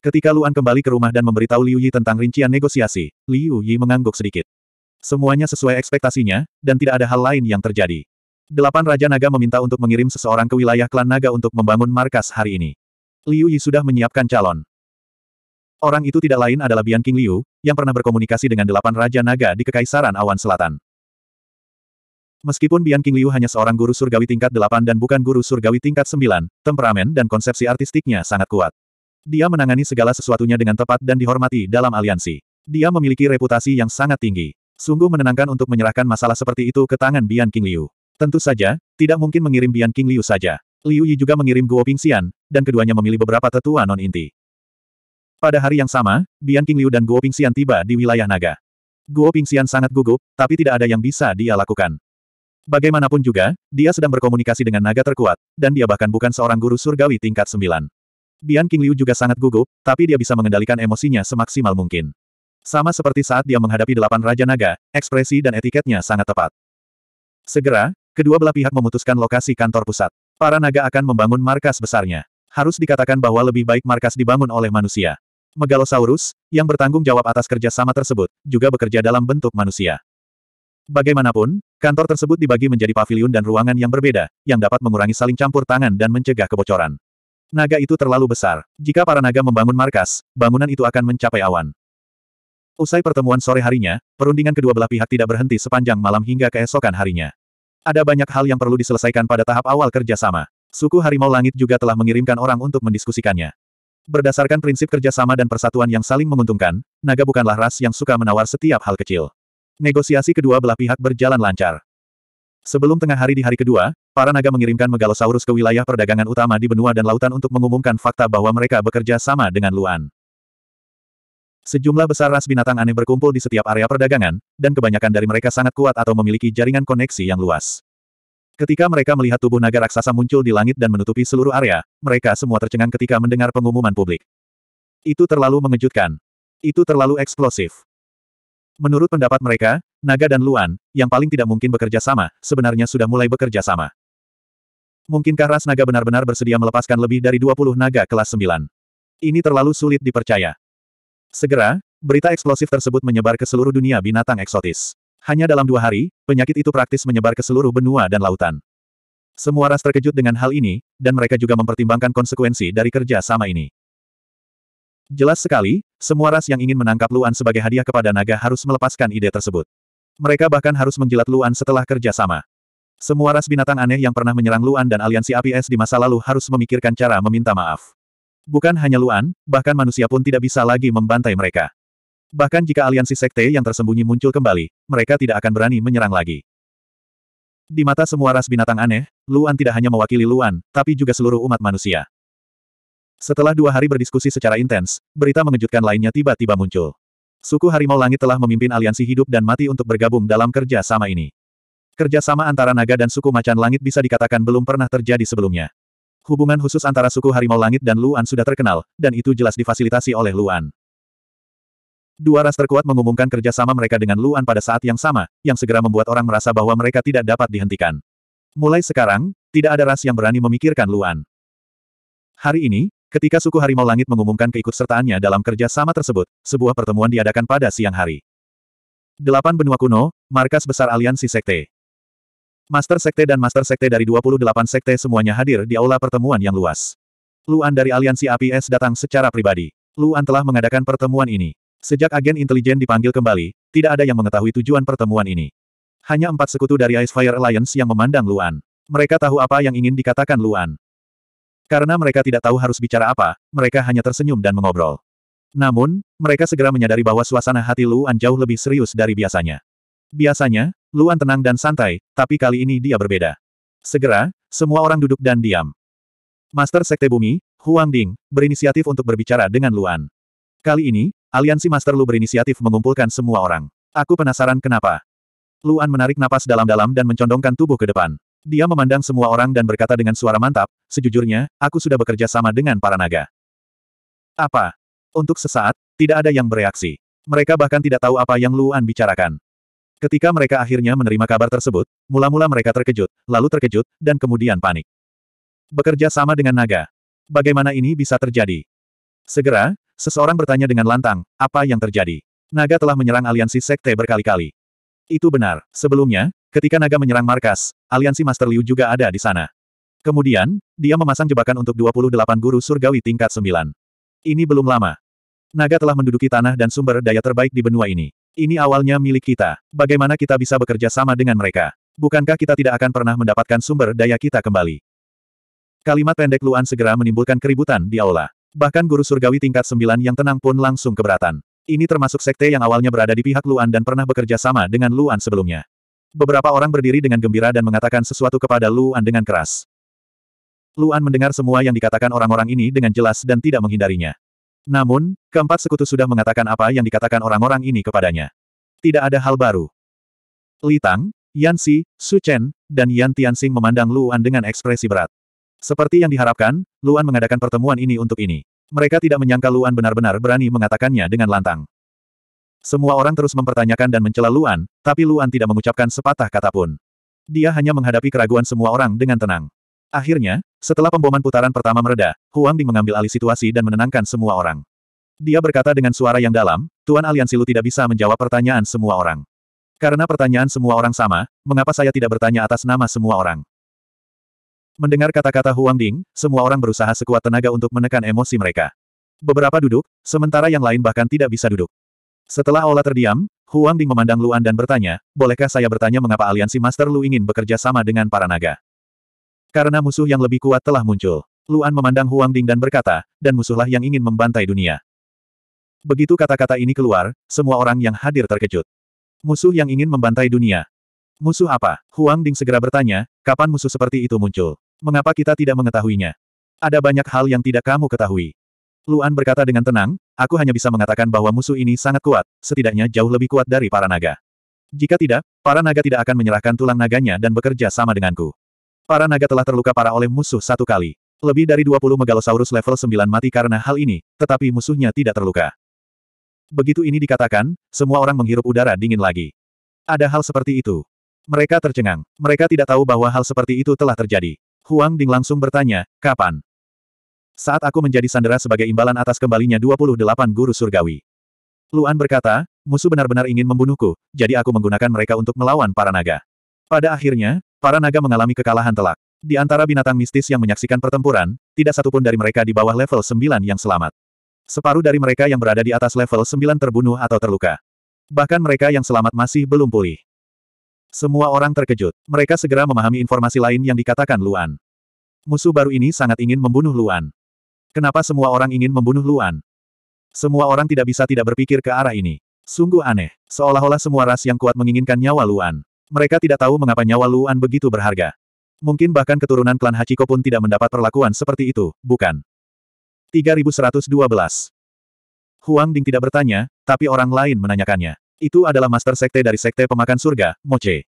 Ketika Luan kembali ke rumah dan memberitahu Liu Yi tentang rincian negosiasi, Liu Yi mengangguk sedikit. Semuanya sesuai ekspektasinya, dan tidak ada hal lain yang terjadi. Delapan Raja Naga meminta untuk mengirim seseorang ke wilayah klan Naga untuk membangun markas hari ini. Liu Yi sudah menyiapkan calon. Orang itu tidak lain adalah Bian King Liu, yang pernah berkomunikasi dengan delapan Raja Naga di Kekaisaran Awan Selatan. Meskipun Bian King Liu hanya seorang guru surgawi tingkat delapan dan bukan guru surgawi tingkat sembilan, temperamen dan konsepsi artistiknya sangat kuat. Dia menangani segala sesuatunya dengan tepat dan dihormati dalam aliansi. Dia memiliki reputasi yang sangat tinggi. Sungguh menenangkan untuk menyerahkan masalah seperti itu ke tangan Bian King Liu. Tentu saja, tidak mungkin mengirim Bian King Liu saja. Liu Yi juga mengirim Guo Pingxian, dan keduanya memilih beberapa tetua non-inti. Pada hari yang sama, Bian King Liu dan Guo Pingxian tiba di wilayah naga. Guo Pingxian sangat gugup, tapi tidak ada yang bisa dia lakukan. Bagaimanapun juga, dia sedang berkomunikasi dengan naga terkuat, dan dia bahkan bukan seorang guru surgawi tingkat 9. Bian King Liu juga sangat gugup, tapi dia bisa mengendalikan emosinya semaksimal mungkin. Sama seperti saat dia menghadapi delapan Raja Naga, ekspresi dan etiketnya sangat tepat. Segera, kedua belah pihak memutuskan lokasi kantor pusat. Para naga akan membangun markas besarnya. Harus dikatakan bahwa lebih baik markas dibangun oleh manusia. Megalosaurus, yang bertanggung jawab atas kerjasama tersebut, juga bekerja dalam bentuk manusia. Bagaimanapun, kantor tersebut dibagi menjadi pavilion dan ruangan yang berbeda, yang dapat mengurangi saling campur tangan dan mencegah kebocoran. Naga itu terlalu besar. Jika para naga membangun markas, bangunan itu akan mencapai awan. Usai pertemuan sore harinya, perundingan kedua belah pihak tidak berhenti sepanjang malam hingga keesokan harinya. Ada banyak hal yang perlu diselesaikan pada tahap awal kerjasama. Suku Harimau Langit juga telah mengirimkan orang untuk mendiskusikannya. Berdasarkan prinsip kerjasama dan persatuan yang saling menguntungkan, naga bukanlah ras yang suka menawar setiap hal kecil. Negosiasi kedua belah pihak berjalan lancar. Sebelum tengah hari di hari kedua, para naga mengirimkan Megalosaurus ke wilayah perdagangan utama di benua dan lautan untuk mengumumkan fakta bahwa mereka bekerja sama dengan Luan. Sejumlah besar ras binatang aneh berkumpul di setiap area perdagangan, dan kebanyakan dari mereka sangat kuat atau memiliki jaringan koneksi yang luas. Ketika mereka melihat tubuh naga raksasa muncul di langit dan menutupi seluruh area, mereka semua tercengang ketika mendengar pengumuman publik. Itu terlalu mengejutkan. Itu terlalu eksplosif. Menurut pendapat mereka, Naga dan Luan, yang paling tidak mungkin bekerja sama, sebenarnya sudah mulai bekerja sama. Mungkinkah ras naga benar-benar bersedia melepaskan lebih dari 20 naga kelas 9? Ini terlalu sulit dipercaya. Segera, berita eksplosif tersebut menyebar ke seluruh dunia binatang eksotis. Hanya dalam dua hari, penyakit itu praktis menyebar ke seluruh benua dan lautan. Semua ras terkejut dengan hal ini, dan mereka juga mempertimbangkan konsekuensi dari kerja sama ini. Jelas sekali, semua ras yang ingin menangkap Luan sebagai hadiah kepada naga harus melepaskan ide tersebut. Mereka bahkan harus menjilat Luan setelah kerja sama. Semua ras binatang aneh yang pernah menyerang Luan dan aliansi APS di masa lalu harus memikirkan cara meminta maaf. Bukan hanya Luan, bahkan manusia pun tidak bisa lagi membantai mereka. Bahkan jika aliansi sekte yang tersembunyi muncul kembali, mereka tidak akan berani menyerang lagi. Di mata semua ras binatang aneh, Luan tidak hanya mewakili Luan, tapi juga seluruh umat manusia. Setelah dua hari berdiskusi secara intens, berita mengejutkan lainnya tiba-tiba muncul. Suku Harimau Langit telah memimpin aliansi hidup dan mati untuk bergabung dalam kerja sama ini. Kerja sama antara naga dan suku macan langit bisa dikatakan belum pernah terjadi sebelumnya. Hubungan khusus antara suku Harimau Langit dan Luan sudah terkenal, dan itu jelas difasilitasi oleh Luan. Dua ras terkuat mengumumkan kerjasama mereka dengan Luan pada saat yang sama, yang segera membuat orang merasa bahwa mereka tidak dapat dihentikan. Mulai sekarang, tidak ada ras yang berani memikirkan Luan. Hari ini, Ketika suku harimau langit mengumumkan keikutsertaannya dalam kerja sama tersebut, sebuah pertemuan diadakan pada siang hari. Delapan benua kuno, markas besar aliansi sekte. Master sekte dan master sekte dari 28 sekte semuanya hadir di aula pertemuan yang luas. Luan dari aliansi APS datang secara pribadi. Luan telah mengadakan pertemuan ini. Sejak agen intelijen dipanggil kembali, tidak ada yang mengetahui tujuan pertemuan ini. Hanya empat sekutu dari Ice Fire Alliance yang memandang Luan. Mereka tahu apa yang ingin dikatakan Luan. Karena mereka tidak tahu harus bicara apa, mereka hanya tersenyum dan mengobrol. Namun, mereka segera menyadari bahwa suasana hati Luan jauh lebih serius dari biasanya. Biasanya, Luan tenang dan santai, tapi kali ini dia berbeda. Segera, semua orang duduk dan diam. Master Sekte Bumi, Huang Ding, berinisiatif untuk berbicara dengan Luan. Kali ini, aliansi Master Lu berinisiatif mengumpulkan semua orang. Aku penasaran kenapa. Luan menarik napas dalam-dalam dan mencondongkan tubuh ke depan. Dia memandang semua orang dan berkata dengan suara mantap, sejujurnya, aku sudah bekerja sama dengan para naga. Apa? Untuk sesaat, tidak ada yang bereaksi. Mereka bahkan tidak tahu apa yang Luan bicarakan. Ketika mereka akhirnya menerima kabar tersebut, mula-mula mereka terkejut, lalu terkejut, dan kemudian panik. Bekerja sama dengan naga. Bagaimana ini bisa terjadi? Segera, seseorang bertanya dengan lantang, apa yang terjadi? Naga telah menyerang aliansi sekte berkali-kali. Itu benar. Sebelumnya, ketika naga menyerang markas, aliansi Master Liu juga ada di sana. Kemudian, dia memasang jebakan untuk 28 guru surgawi tingkat 9. Ini belum lama. Naga telah menduduki tanah dan sumber daya terbaik di benua ini. Ini awalnya milik kita. Bagaimana kita bisa bekerja sama dengan mereka? Bukankah kita tidak akan pernah mendapatkan sumber daya kita kembali? Kalimat pendek Luan segera menimbulkan keributan di aula. Bahkan guru surgawi tingkat 9 yang tenang pun langsung keberatan. Ini termasuk sekte yang awalnya berada di pihak Luan dan pernah bekerja sama dengan Luan sebelumnya. Beberapa orang berdiri dengan gembira dan mengatakan sesuatu kepada Luan dengan keras. Luan mendengar semua yang dikatakan orang-orang ini dengan jelas dan tidak menghindarinya. Namun, keempat sekutu sudah mengatakan apa yang dikatakan orang-orang ini kepadanya. Tidak ada hal baru. Li Tang, Yan Si, Su Chen, dan Yan Tianxing memandang Luan dengan ekspresi berat. Seperti yang diharapkan, Luan mengadakan pertemuan ini untuk ini. Mereka tidak menyangka Luan benar-benar berani mengatakannya dengan lantang. Semua orang terus mempertanyakan dan mencela Luan, tapi Luan tidak mengucapkan sepatah kata pun. Dia hanya menghadapi keraguan semua orang dengan tenang. Akhirnya, setelah pemboman putaran pertama mereda, Huang Bing mengambil alih situasi dan menenangkan semua orang. Dia berkata dengan suara yang dalam, Tuan Aliansi Lu tidak bisa menjawab pertanyaan semua orang. Karena pertanyaan semua orang sama, mengapa saya tidak bertanya atas nama semua orang? Mendengar kata-kata Huang Ding, semua orang berusaha sekuat tenaga untuk menekan emosi mereka. Beberapa duduk, sementara yang lain bahkan tidak bisa duduk. Setelah Ola terdiam, Huang Ding memandang Luan dan bertanya, bolehkah saya bertanya mengapa aliansi Master Lu ingin bekerja sama dengan para naga? Karena musuh yang lebih kuat telah muncul. Luan memandang Huang Ding dan berkata, dan musuhlah yang ingin membantai dunia. Begitu kata-kata ini keluar, semua orang yang hadir terkejut. Musuh yang ingin membantai dunia, Musuh apa? Huang Ding segera bertanya, kapan musuh seperti itu muncul? Mengapa kita tidak mengetahuinya? Ada banyak hal yang tidak kamu ketahui. Luan berkata dengan tenang, aku hanya bisa mengatakan bahwa musuh ini sangat kuat, setidaknya jauh lebih kuat dari para naga. Jika tidak, para naga tidak akan menyerahkan tulang naganya dan bekerja sama denganku. Para naga telah terluka parah oleh musuh satu kali. Lebih dari 20 megalosaurus level 9 mati karena hal ini, tetapi musuhnya tidak terluka. Begitu ini dikatakan, semua orang menghirup udara dingin lagi. Ada hal seperti itu. Mereka tercengang. Mereka tidak tahu bahwa hal seperti itu telah terjadi. Huang Ding langsung bertanya, kapan? Saat aku menjadi sandera sebagai imbalan atas kembalinya 28 guru surgawi. Luan berkata, musuh benar-benar ingin membunuhku, jadi aku menggunakan mereka untuk melawan para naga. Pada akhirnya, para naga mengalami kekalahan telak. Di antara binatang mistis yang menyaksikan pertempuran, tidak satupun dari mereka di bawah level 9 yang selamat. Separuh dari mereka yang berada di atas level 9 terbunuh atau terluka. Bahkan mereka yang selamat masih belum pulih. Semua orang terkejut. Mereka segera memahami informasi lain yang dikatakan Luan. Musuh baru ini sangat ingin membunuh Luan. Kenapa semua orang ingin membunuh Luan? Semua orang tidak bisa tidak berpikir ke arah ini. Sungguh aneh. Seolah-olah semua ras yang kuat menginginkan nyawa Luan. Mereka tidak tahu mengapa nyawa Luan begitu berharga. Mungkin bahkan keturunan klan Hachiko pun tidak mendapat perlakuan seperti itu, bukan? 3112 Huang Ding tidak bertanya, tapi orang lain menanyakannya. Itu adalah master sekte dari sekte pemakan surga, Moce.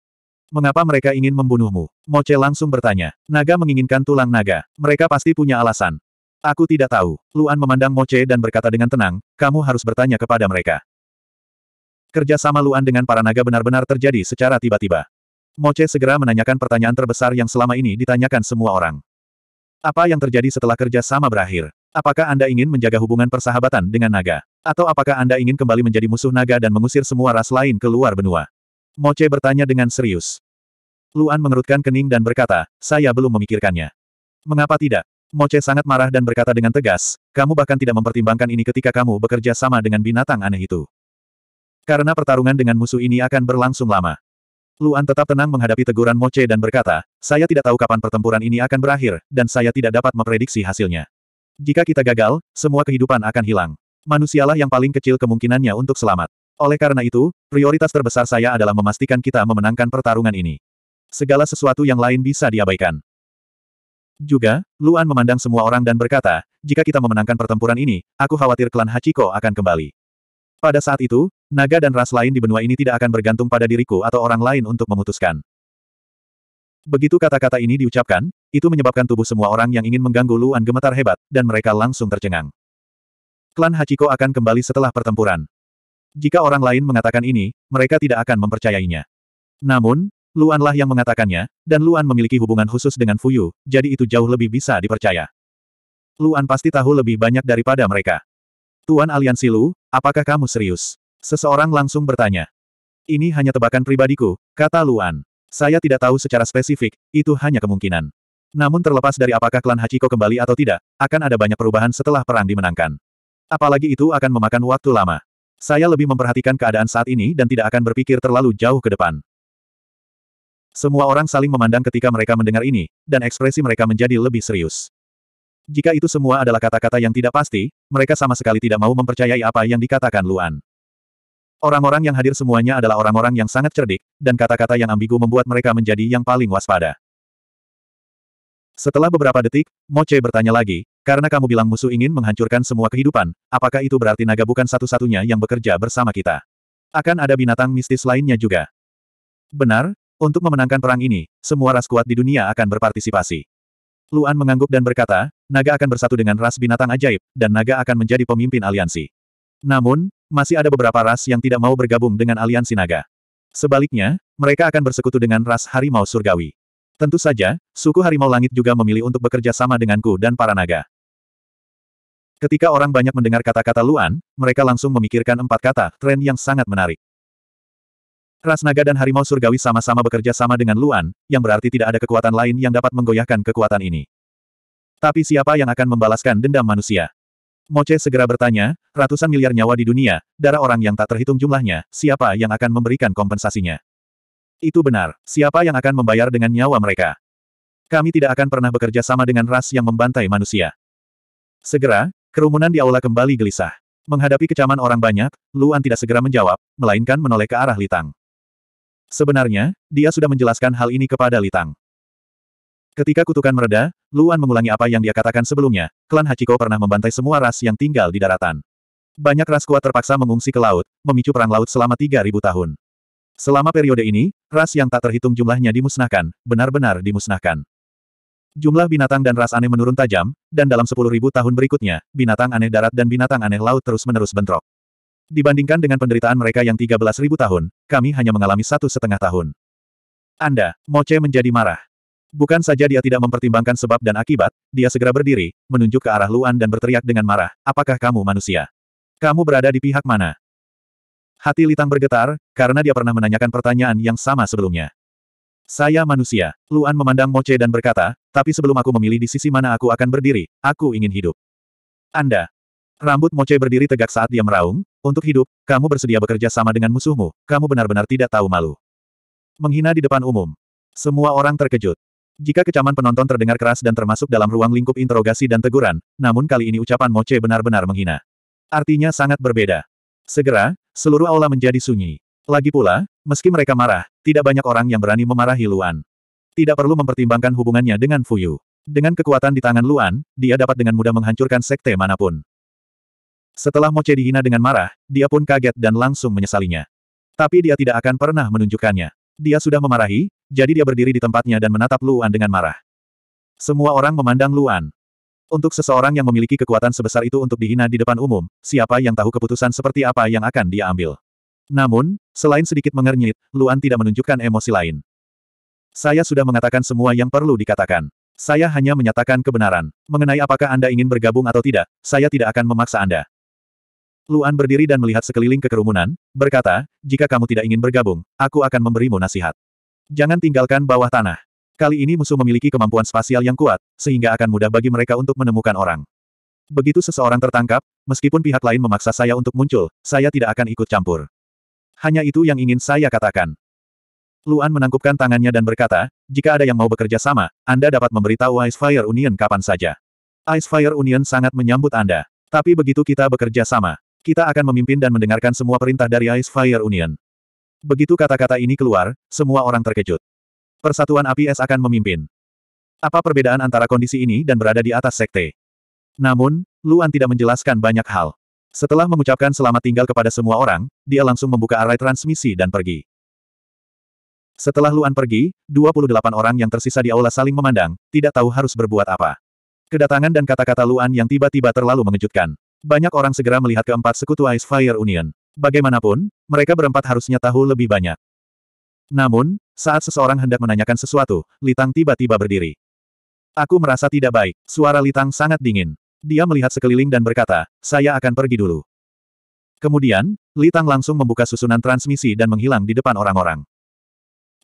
Mengapa mereka ingin membunuhmu? Moce langsung bertanya. Naga menginginkan tulang naga. Mereka pasti punya alasan. Aku tidak tahu. Luan memandang Moce dan berkata dengan tenang, kamu harus bertanya kepada mereka. Kerja sama Luan dengan para naga benar-benar terjadi secara tiba-tiba. Moce segera menanyakan pertanyaan terbesar yang selama ini ditanyakan semua orang. Apa yang terjadi setelah kerja sama berakhir? Apakah Anda ingin menjaga hubungan persahabatan dengan naga? Atau apakah Anda ingin kembali menjadi musuh naga dan mengusir semua ras lain keluar benua? Moce bertanya dengan serius. Luan mengerutkan kening dan berkata, saya belum memikirkannya. Mengapa tidak? Moce sangat marah dan berkata dengan tegas, kamu bahkan tidak mempertimbangkan ini ketika kamu bekerja sama dengan binatang aneh itu. Karena pertarungan dengan musuh ini akan berlangsung lama. Luan tetap tenang menghadapi teguran Moce dan berkata, saya tidak tahu kapan pertempuran ini akan berakhir, dan saya tidak dapat memprediksi hasilnya. Jika kita gagal, semua kehidupan akan hilang. Manusialah yang paling kecil kemungkinannya untuk selamat. Oleh karena itu, prioritas terbesar saya adalah memastikan kita memenangkan pertarungan ini. Segala sesuatu yang lain bisa diabaikan. Juga, Luan memandang semua orang dan berkata, jika kita memenangkan pertempuran ini, aku khawatir klan Hachiko akan kembali. Pada saat itu, naga dan ras lain di benua ini tidak akan bergantung pada diriku atau orang lain untuk memutuskan. Begitu kata-kata ini diucapkan, itu menyebabkan tubuh semua orang yang ingin mengganggu Luan gemetar hebat, dan mereka langsung tercengang klan Hachiko akan kembali setelah pertempuran. Jika orang lain mengatakan ini, mereka tidak akan mempercayainya. Namun, Luanlah yang mengatakannya, dan Luan memiliki hubungan khusus dengan Fuyu, jadi itu jauh lebih bisa dipercaya. Luan pasti tahu lebih banyak daripada mereka. Tuan Aliansi Lu, apakah kamu serius? Seseorang langsung bertanya. Ini hanya tebakan pribadiku, kata Luan. Saya tidak tahu secara spesifik, itu hanya kemungkinan. Namun terlepas dari apakah klan Hachiko kembali atau tidak, akan ada banyak perubahan setelah perang dimenangkan. Apalagi itu akan memakan waktu lama. Saya lebih memperhatikan keadaan saat ini dan tidak akan berpikir terlalu jauh ke depan. Semua orang saling memandang ketika mereka mendengar ini, dan ekspresi mereka menjadi lebih serius. Jika itu semua adalah kata-kata yang tidak pasti, mereka sama sekali tidak mau mempercayai apa yang dikatakan Luan. Orang-orang yang hadir semuanya adalah orang-orang yang sangat cerdik, dan kata-kata yang ambigu membuat mereka menjadi yang paling waspada. Setelah beberapa detik, Moce bertanya lagi, karena kamu bilang musuh ingin menghancurkan semua kehidupan, apakah itu berarti naga bukan satu-satunya yang bekerja bersama kita? Akan ada binatang mistis lainnya juga. Benar, untuk memenangkan perang ini, semua ras kuat di dunia akan berpartisipasi. Luan mengangguk dan berkata, naga akan bersatu dengan ras binatang ajaib, dan naga akan menjadi pemimpin aliansi. Namun, masih ada beberapa ras yang tidak mau bergabung dengan aliansi naga. Sebaliknya, mereka akan bersekutu dengan ras harimau surgawi. Tentu saja, suku harimau langit juga memilih untuk bekerja sama denganku dan para naga. Ketika orang banyak mendengar kata-kata Luan, mereka langsung memikirkan empat kata, tren yang sangat menarik. Ras naga dan harimau surgawi sama-sama bekerja sama dengan Luan, yang berarti tidak ada kekuatan lain yang dapat menggoyahkan kekuatan ini. Tapi siapa yang akan membalaskan dendam manusia? Moce segera bertanya, ratusan miliar nyawa di dunia, darah orang yang tak terhitung jumlahnya, siapa yang akan memberikan kompensasinya? Itu benar, siapa yang akan membayar dengan nyawa mereka? Kami tidak akan pernah bekerja sama dengan ras yang membantai manusia. Segera, Kerumunan di aula kembali gelisah. Menghadapi kecaman orang banyak, Luan tidak segera menjawab, melainkan menoleh ke arah Litang. Sebenarnya, dia sudah menjelaskan hal ini kepada Litang. Ketika kutukan mereda, Luan mengulangi apa yang dia katakan sebelumnya, klan Hachiko pernah membantai semua ras yang tinggal di daratan. Banyak ras kuat terpaksa mengungsi ke laut, memicu perang laut selama 3.000 tahun. Selama periode ini, ras yang tak terhitung jumlahnya dimusnahkan, benar-benar dimusnahkan jumlah binatang dan ras aneh menurun tajam, dan dalam 10.000 tahun berikutnya, binatang aneh darat dan binatang aneh laut terus-menerus bentrok. Dibandingkan dengan penderitaan mereka yang 13.000 tahun, kami hanya mengalami satu setengah tahun. Anda, Moce menjadi marah. Bukan saja dia tidak mempertimbangkan sebab dan akibat, dia segera berdiri, menunjuk ke arah Luan dan berteriak dengan marah, apakah kamu manusia? Kamu berada di pihak mana? Hati Litang bergetar, karena dia pernah menanyakan pertanyaan yang sama sebelumnya. Saya manusia. Luan memandang Moce dan berkata, tapi sebelum aku memilih di sisi mana aku akan berdiri, aku ingin hidup. Anda. Rambut Moce berdiri tegak saat dia meraung, untuk hidup, kamu bersedia bekerja sama dengan musuhmu, kamu benar-benar tidak tahu malu. Menghina di depan umum. Semua orang terkejut. Jika kecaman penonton terdengar keras dan termasuk dalam ruang lingkup interogasi dan teguran, namun kali ini ucapan Moce benar-benar menghina. Artinya sangat berbeda. Segera, seluruh aula menjadi sunyi. Lagi pula, Meski mereka marah, tidak banyak orang yang berani memarahi Luan. Tidak perlu mempertimbangkan hubungannya dengan Fuyu. Dengan kekuatan di tangan Luan, dia dapat dengan mudah menghancurkan sekte manapun. Setelah Moce dihina dengan marah, dia pun kaget dan langsung menyesalinya. Tapi dia tidak akan pernah menunjukkannya. Dia sudah memarahi, jadi dia berdiri di tempatnya dan menatap Luan dengan marah. Semua orang memandang Luan. Untuk seseorang yang memiliki kekuatan sebesar itu untuk dihina di depan umum, siapa yang tahu keputusan seperti apa yang akan dia ambil? Namun, selain sedikit mengernyit, Luan tidak menunjukkan emosi lain. Saya sudah mengatakan semua yang perlu dikatakan. Saya hanya menyatakan kebenaran. Mengenai apakah Anda ingin bergabung atau tidak, saya tidak akan memaksa Anda. Luan berdiri dan melihat sekeliling ke kerumunan, berkata, jika kamu tidak ingin bergabung, aku akan memberimu nasihat. Jangan tinggalkan bawah tanah. Kali ini musuh memiliki kemampuan spasial yang kuat, sehingga akan mudah bagi mereka untuk menemukan orang. Begitu seseorang tertangkap, meskipun pihak lain memaksa saya untuk muncul, saya tidak akan ikut campur. Hanya itu yang ingin saya katakan. Luan menangkupkan tangannya dan berkata, jika ada yang mau bekerja sama, Anda dapat memberitahu Ice Fire Union kapan saja. Ice Fire Union sangat menyambut Anda. Tapi begitu kita bekerja sama, kita akan memimpin dan mendengarkan semua perintah dari Ice Fire Union. Begitu kata-kata ini keluar, semua orang terkejut. Persatuan Api Es akan memimpin. Apa perbedaan antara kondisi ini dan berada di atas sekte? Namun, Luan tidak menjelaskan banyak hal. Setelah mengucapkan selamat tinggal kepada semua orang, dia langsung membuka array transmisi dan pergi. Setelah Luan pergi, 28 orang yang tersisa di aula saling memandang, tidak tahu harus berbuat apa. Kedatangan dan kata-kata Luan yang tiba-tiba terlalu mengejutkan. Banyak orang segera melihat keempat sekutu Ice Fire Union. Bagaimanapun, mereka berempat harusnya tahu lebih banyak. Namun, saat seseorang hendak menanyakan sesuatu, Litang tiba-tiba berdiri. Aku merasa tidak baik. Suara Litang sangat dingin. Dia melihat sekeliling dan berkata, saya akan pergi dulu. Kemudian, Li Tang langsung membuka susunan transmisi dan menghilang di depan orang-orang.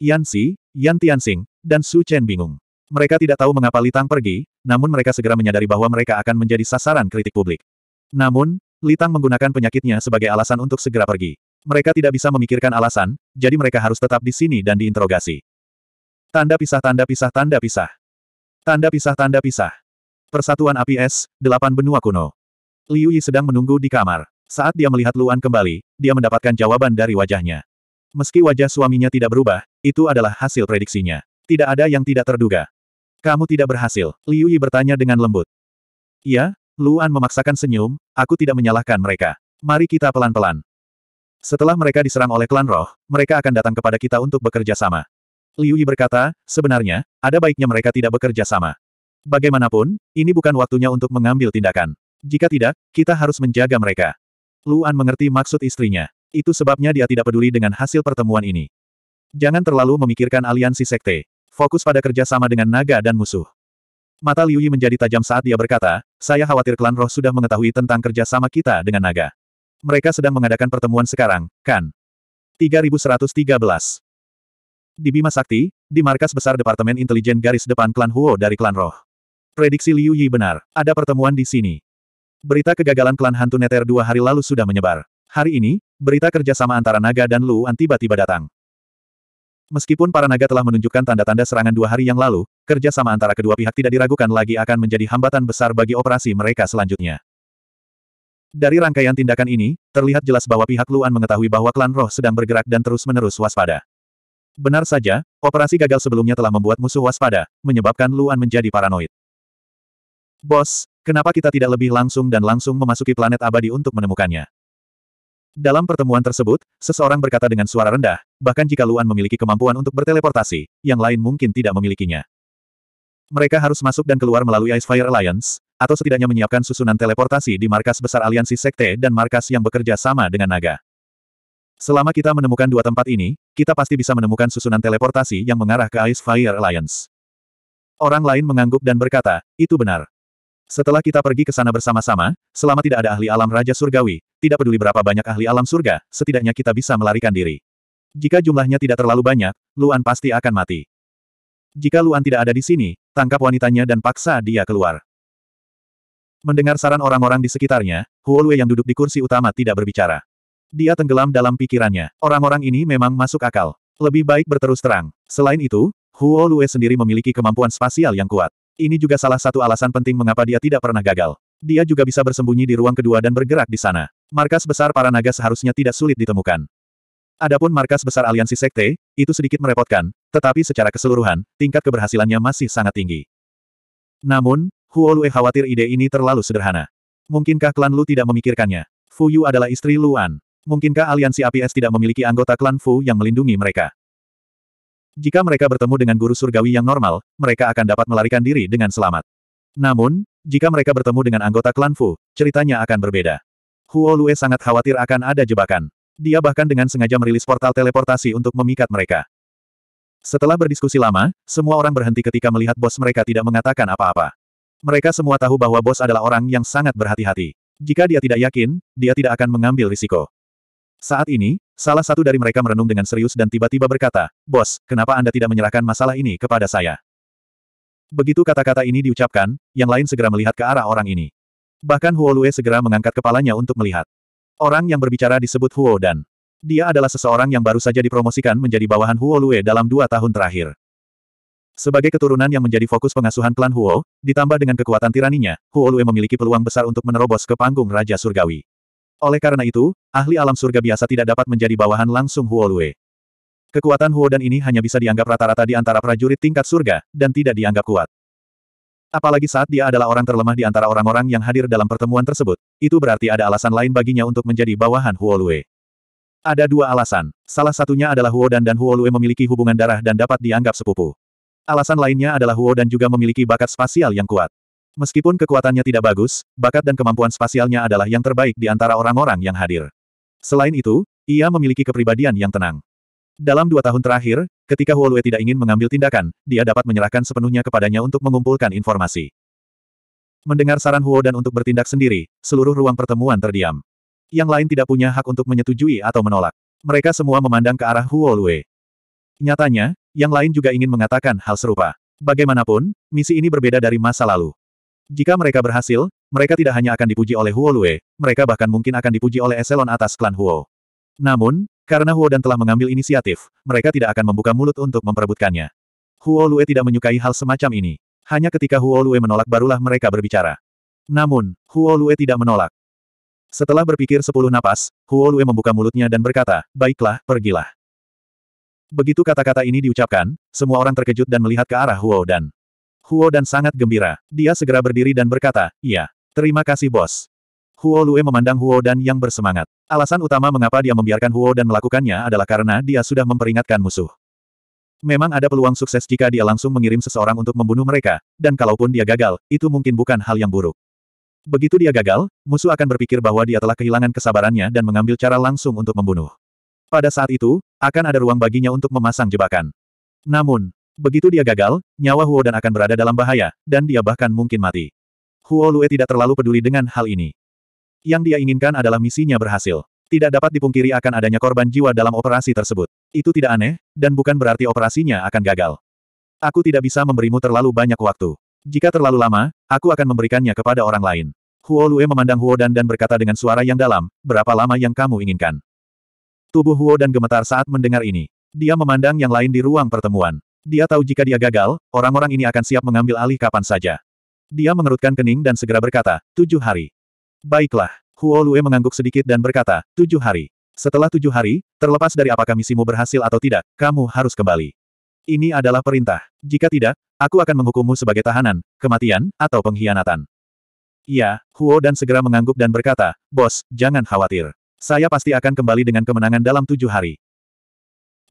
Yan Si, Yan Tianxing, dan Su Chen bingung. Mereka tidak tahu mengapa Li Tang pergi, namun mereka segera menyadari bahwa mereka akan menjadi sasaran kritik publik. Namun, Li Tang menggunakan penyakitnya sebagai alasan untuk segera pergi. Mereka tidak bisa memikirkan alasan, jadi mereka harus tetap di sini dan diinterogasi. Tanda pisah tanda pisah tanda pisah. Tanda pisah tanda pisah. Persatuan Api Es, Delapan Benua Kuno. Liu Yi sedang menunggu di kamar. Saat dia melihat Luan kembali, dia mendapatkan jawaban dari wajahnya. Meski wajah suaminya tidak berubah, itu adalah hasil prediksinya. Tidak ada yang tidak terduga. Kamu tidak berhasil, Liu Yi bertanya dengan lembut. Iya, Luan memaksakan senyum, aku tidak menyalahkan mereka. Mari kita pelan-pelan. Setelah mereka diserang oleh klan roh, mereka akan datang kepada kita untuk bekerja sama. Liu Yi berkata, sebenarnya, ada baiknya mereka tidak bekerja sama. Bagaimanapun, ini bukan waktunya untuk mengambil tindakan. Jika tidak, kita harus menjaga mereka. Luan mengerti maksud istrinya. Itu sebabnya dia tidak peduli dengan hasil pertemuan ini. Jangan terlalu memikirkan aliansi sekte. Fokus pada kerjasama dengan naga dan musuh. Mata Liu Yi menjadi tajam saat dia berkata, saya khawatir klan roh sudah mengetahui tentang kerjasama kita dengan naga. Mereka sedang mengadakan pertemuan sekarang, kan? 3113 Di Bima Sakti, di markas besar Departemen Intelijen garis depan klan Huo dari klan roh. Prediksi Liu Yi benar, ada pertemuan di sini. Berita kegagalan klan hantu Neter dua hari lalu sudah menyebar. Hari ini, berita kerjasama antara naga dan Luan tiba-tiba datang. Meskipun para naga telah menunjukkan tanda-tanda serangan dua hari yang lalu, kerjasama antara kedua pihak tidak diragukan lagi akan menjadi hambatan besar bagi operasi mereka selanjutnya. Dari rangkaian tindakan ini, terlihat jelas bahwa pihak Luan mengetahui bahwa klan roh sedang bergerak dan terus-menerus waspada. Benar saja, operasi gagal sebelumnya telah membuat musuh waspada, menyebabkan Luan menjadi paranoid. Bos, kenapa kita tidak lebih langsung dan langsung memasuki planet abadi untuk menemukannya? Dalam pertemuan tersebut, seseorang berkata dengan suara rendah, bahkan jika Luan memiliki kemampuan untuk berteleportasi, yang lain mungkin tidak memilikinya. Mereka harus masuk dan keluar melalui Ice Fire Alliance, atau setidaknya menyiapkan susunan teleportasi di markas besar aliansi sekte dan markas yang bekerja sama dengan naga. Selama kita menemukan dua tempat ini, kita pasti bisa menemukan susunan teleportasi yang mengarah ke Ice Fire Alliance. Orang lain mengangguk dan berkata, itu benar. Setelah kita pergi ke sana bersama-sama, selama tidak ada ahli alam Raja Surgawi, tidak peduli berapa banyak ahli alam surga, setidaknya kita bisa melarikan diri. Jika jumlahnya tidak terlalu banyak, Luan pasti akan mati. Jika Luan tidak ada di sini, tangkap wanitanya dan paksa dia keluar. Mendengar saran orang-orang di sekitarnya, Huolue yang duduk di kursi utama tidak berbicara. Dia tenggelam dalam pikirannya. Orang-orang ini memang masuk akal. Lebih baik berterus terang. Selain itu, Huo Lue sendiri memiliki kemampuan spasial yang kuat. Ini juga salah satu alasan penting mengapa dia tidak pernah gagal. Dia juga bisa bersembunyi di ruang kedua dan bergerak di sana. Markas besar para naga seharusnya tidak sulit ditemukan. Adapun markas besar aliansi sekte, itu sedikit merepotkan, tetapi secara keseluruhan, tingkat keberhasilannya masih sangat tinggi. Namun, Huolue khawatir ide ini terlalu sederhana. Mungkinkah klan Lu tidak memikirkannya? Fu Yu adalah istri Luan. Mungkinkah aliansi APS tidak memiliki anggota klan Fu yang melindungi mereka? Jika mereka bertemu dengan guru surgawi yang normal, mereka akan dapat melarikan diri dengan selamat. Namun, jika mereka bertemu dengan anggota klan Fu, ceritanya akan berbeda. Huo Lue sangat khawatir akan ada jebakan. Dia bahkan dengan sengaja merilis portal teleportasi untuk memikat mereka. Setelah berdiskusi lama, semua orang berhenti ketika melihat bos mereka tidak mengatakan apa-apa. Mereka semua tahu bahwa bos adalah orang yang sangat berhati-hati. Jika dia tidak yakin, dia tidak akan mengambil risiko. Saat ini, salah satu dari mereka merenung dengan serius dan tiba-tiba berkata, Bos, kenapa Anda tidak menyerahkan masalah ini kepada saya? Begitu kata-kata ini diucapkan, yang lain segera melihat ke arah orang ini. Bahkan Huo Lue segera mengangkat kepalanya untuk melihat. Orang yang berbicara disebut Huo Dan. Dia adalah seseorang yang baru saja dipromosikan menjadi bawahan Huo Lue dalam dua tahun terakhir. Sebagai keturunan yang menjadi fokus pengasuhan klan Huo, ditambah dengan kekuatan tiraninya, Huo Lue memiliki peluang besar untuk menerobos ke panggung Raja Surgawi. Oleh karena itu, ahli alam surga biasa tidak dapat menjadi bawahan langsung Huolue. Kekuatan Huo Dan ini hanya bisa dianggap rata-rata di antara prajurit tingkat surga, dan tidak dianggap kuat. Apalagi saat dia adalah orang terlemah di antara orang-orang yang hadir dalam pertemuan tersebut, itu berarti ada alasan lain baginya untuk menjadi bawahan Huolue. Ada dua alasan. Salah satunya adalah Huo dan dan Huolue memiliki hubungan darah dan dapat dianggap sepupu. Alasan lainnya adalah Huo Dan juga memiliki bakat spasial yang kuat. Meskipun kekuatannya tidak bagus, bakat dan kemampuan spasialnya adalah yang terbaik di antara orang-orang yang hadir. Selain itu, ia memiliki kepribadian yang tenang. Dalam dua tahun terakhir, ketika Huolue tidak ingin mengambil tindakan, dia dapat menyerahkan sepenuhnya kepadanya untuk mengumpulkan informasi. Mendengar saran Huo dan untuk bertindak sendiri, seluruh ruang pertemuan terdiam. Yang lain tidak punya hak untuk menyetujui atau menolak. Mereka semua memandang ke arah Huo Lue. Nyatanya, yang lain juga ingin mengatakan hal serupa. Bagaimanapun, misi ini berbeda dari masa lalu. Jika mereka berhasil, mereka tidak hanya akan dipuji oleh Huo Lue, mereka bahkan mungkin akan dipuji oleh eselon atas klan Huo. Namun, karena Huo dan telah mengambil inisiatif, mereka tidak akan membuka mulut untuk memperebutkannya. Huo Lue tidak menyukai hal semacam ini. Hanya ketika Huo Lue menolak barulah mereka berbicara. Namun, Huo Lue tidak menolak. Setelah berpikir sepuluh napas, Huo Lue membuka mulutnya dan berkata, baiklah, pergilah. Begitu kata-kata ini diucapkan, semua orang terkejut dan melihat ke arah Huo dan. Huo dan sangat gembira. Dia segera berdiri dan berkata, Iya. Terima kasih bos. Huo Lue memandang Huo dan yang bersemangat. Alasan utama mengapa dia membiarkan Huo dan melakukannya adalah karena dia sudah memperingatkan musuh. Memang ada peluang sukses jika dia langsung mengirim seseorang untuk membunuh mereka, dan kalaupun dia gagal, itu mungkin bukan hal yang buruk. Begitu dia gagal, musuh akan berpikir bahwa dia telah kehilangan kesabarannya dan mengambil cara langsung untuk membunuh. Pada saat itu, akan ada ruang baginya untuk memasang jebakan. Namun, Begitu dia gagal, nyawa Huo dan akan berada dalam bahaya, dan dia bahkan mungkin mati. Huo Lue tidak terlalu peduli dengan hal ini. Yang dia inginkan adalah misinya berhasil. Tidak dapat dipungkiri akan adanya korban jiwa dalam operasi tersebut. Itu tidak aneh, dan bukan berarti operasinya akan gagal. Aku tidak bisa memberimu terlalu banyak waktu. Jika terlalu lama, aku akan memberikannya kepada orang lain. Huo Lue memandang Huo Dan dan berkata dengan suara yang dalam, berapa lama yang kamu inginkan? Tubuh Huo Dan gemetar saat mendengar ini. Dia memandang yang lain di ruang pertemuan. Dia tahu jika dia gagal, orang-orang ini akan siap mengambil alih kapan saja. Dia mengerutkan kening dan segera berkata, tujuh hari. Baiklah. Huo Lue mengangguk sedikit dan berkata, tujuh hari. Setelah tujuh hari, terlepas dari apakah misimu berhasil atau tidak, kamu harus kembali. Ini adalah perintah. Jika tidak, aku akan menghukummu sebagai tahanan, kematian, atau pengkhianatan. Ya, Huo dan segera mengangguk dan berkata, Bos, jangan khawatir. Saya pasti akan kembali dengan kemenangan dalam tujuh hari.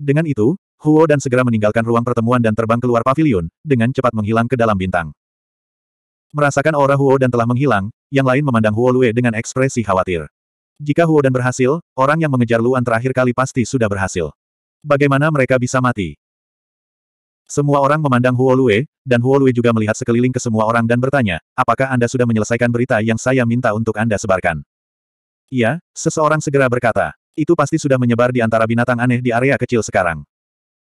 Dengan itu, Huo dan segera meninggalkan ruang pertemuan dan terbang keluar pavilion, dengan cepat menghilang ke dalam bintang. Merasakan aura Huo dan telah menghilang, yang lain memandang Huo Lue dengan ekspresi khawatir. Jika Huo dan berhasil, orang yang mengejar Luan terakhir kali pasti sudah berhasil. Bagaimana mereka bisa mati? Semua orang memandang Huo Lue, dan Huo Lue juga melihat sekeliling ke semua orang dan bertanya, apakah Anda sudah menyelesaikan berita yang saya minta untuk Anda sebarkan? Iya, seseorang segera berkata. Itu pasti sudah menyebar di antara binatang aneh di area kecil sekarang.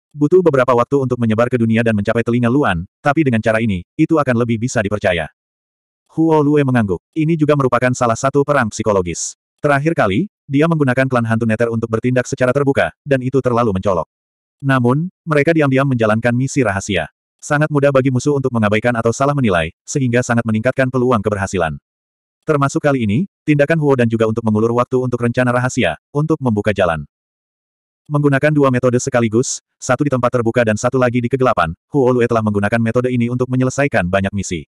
Butuh beberapa waktu untuk menyebar ke dunia dan mencapai telinga Luan, tapi dengan cara ini, itu akan lebih bisa dipercaya. Huo Lue mengangguk. Ini juga merupakan salah satu perang psikologis. Terakhir kali, dia menggunakan klan hantu neter untuk bertindak secara terbuka, dan itu terlalu mencolok. Namun, mereka diam-diam menjalankan misi rahasia. Sangat mudah bagi musuh untuk mengabaikan atau salah menilai, sehingga sangat meningkatkan peluang keberhasilan. Termasuk kali ini, tindakan Huo dan juga untuk mengulur waktu untuk rencana rahasia, untuk membuka jalan. Menggunakan dua metode sekaligus, satu di tempat terbuka dan satu lagi di kegelapan, Huolue telah menggunakan metode ini untuk menyelesaikan banyak misi.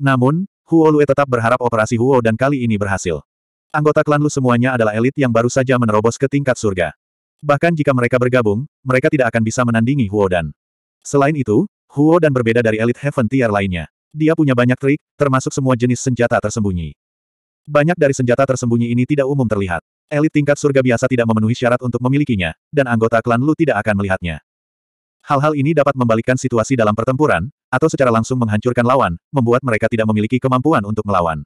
Namun, Huolue tetap berharap operasi Huo dan kali ini berhasil. Anggota klan Lu semuanya adalah elit yang baru saja menerobos ke tingkat surga. Bahkan jika mereka bergabung, mereka tidak akan bisa menandingi Huo dan. Selain itu, Huo dan berbeda dari elit Heaven Tier lainnya. Dia punya banyak trik, termasuk semua jenis senjata tersembunyi. Banyak dari senjata tersembunyi ini tidak umum terlihat elit tingkat surga biasa tidak memenuhi syarat untuk memilikinya, dan anggota klan Lu tidak akan melihatnya. Hal-hal ini dapat membalikkan situasi dalam pertempuran, atau secara langsung menghancurkan lawan, membuat mereka tidak memiliki kemampuan untuk melawan.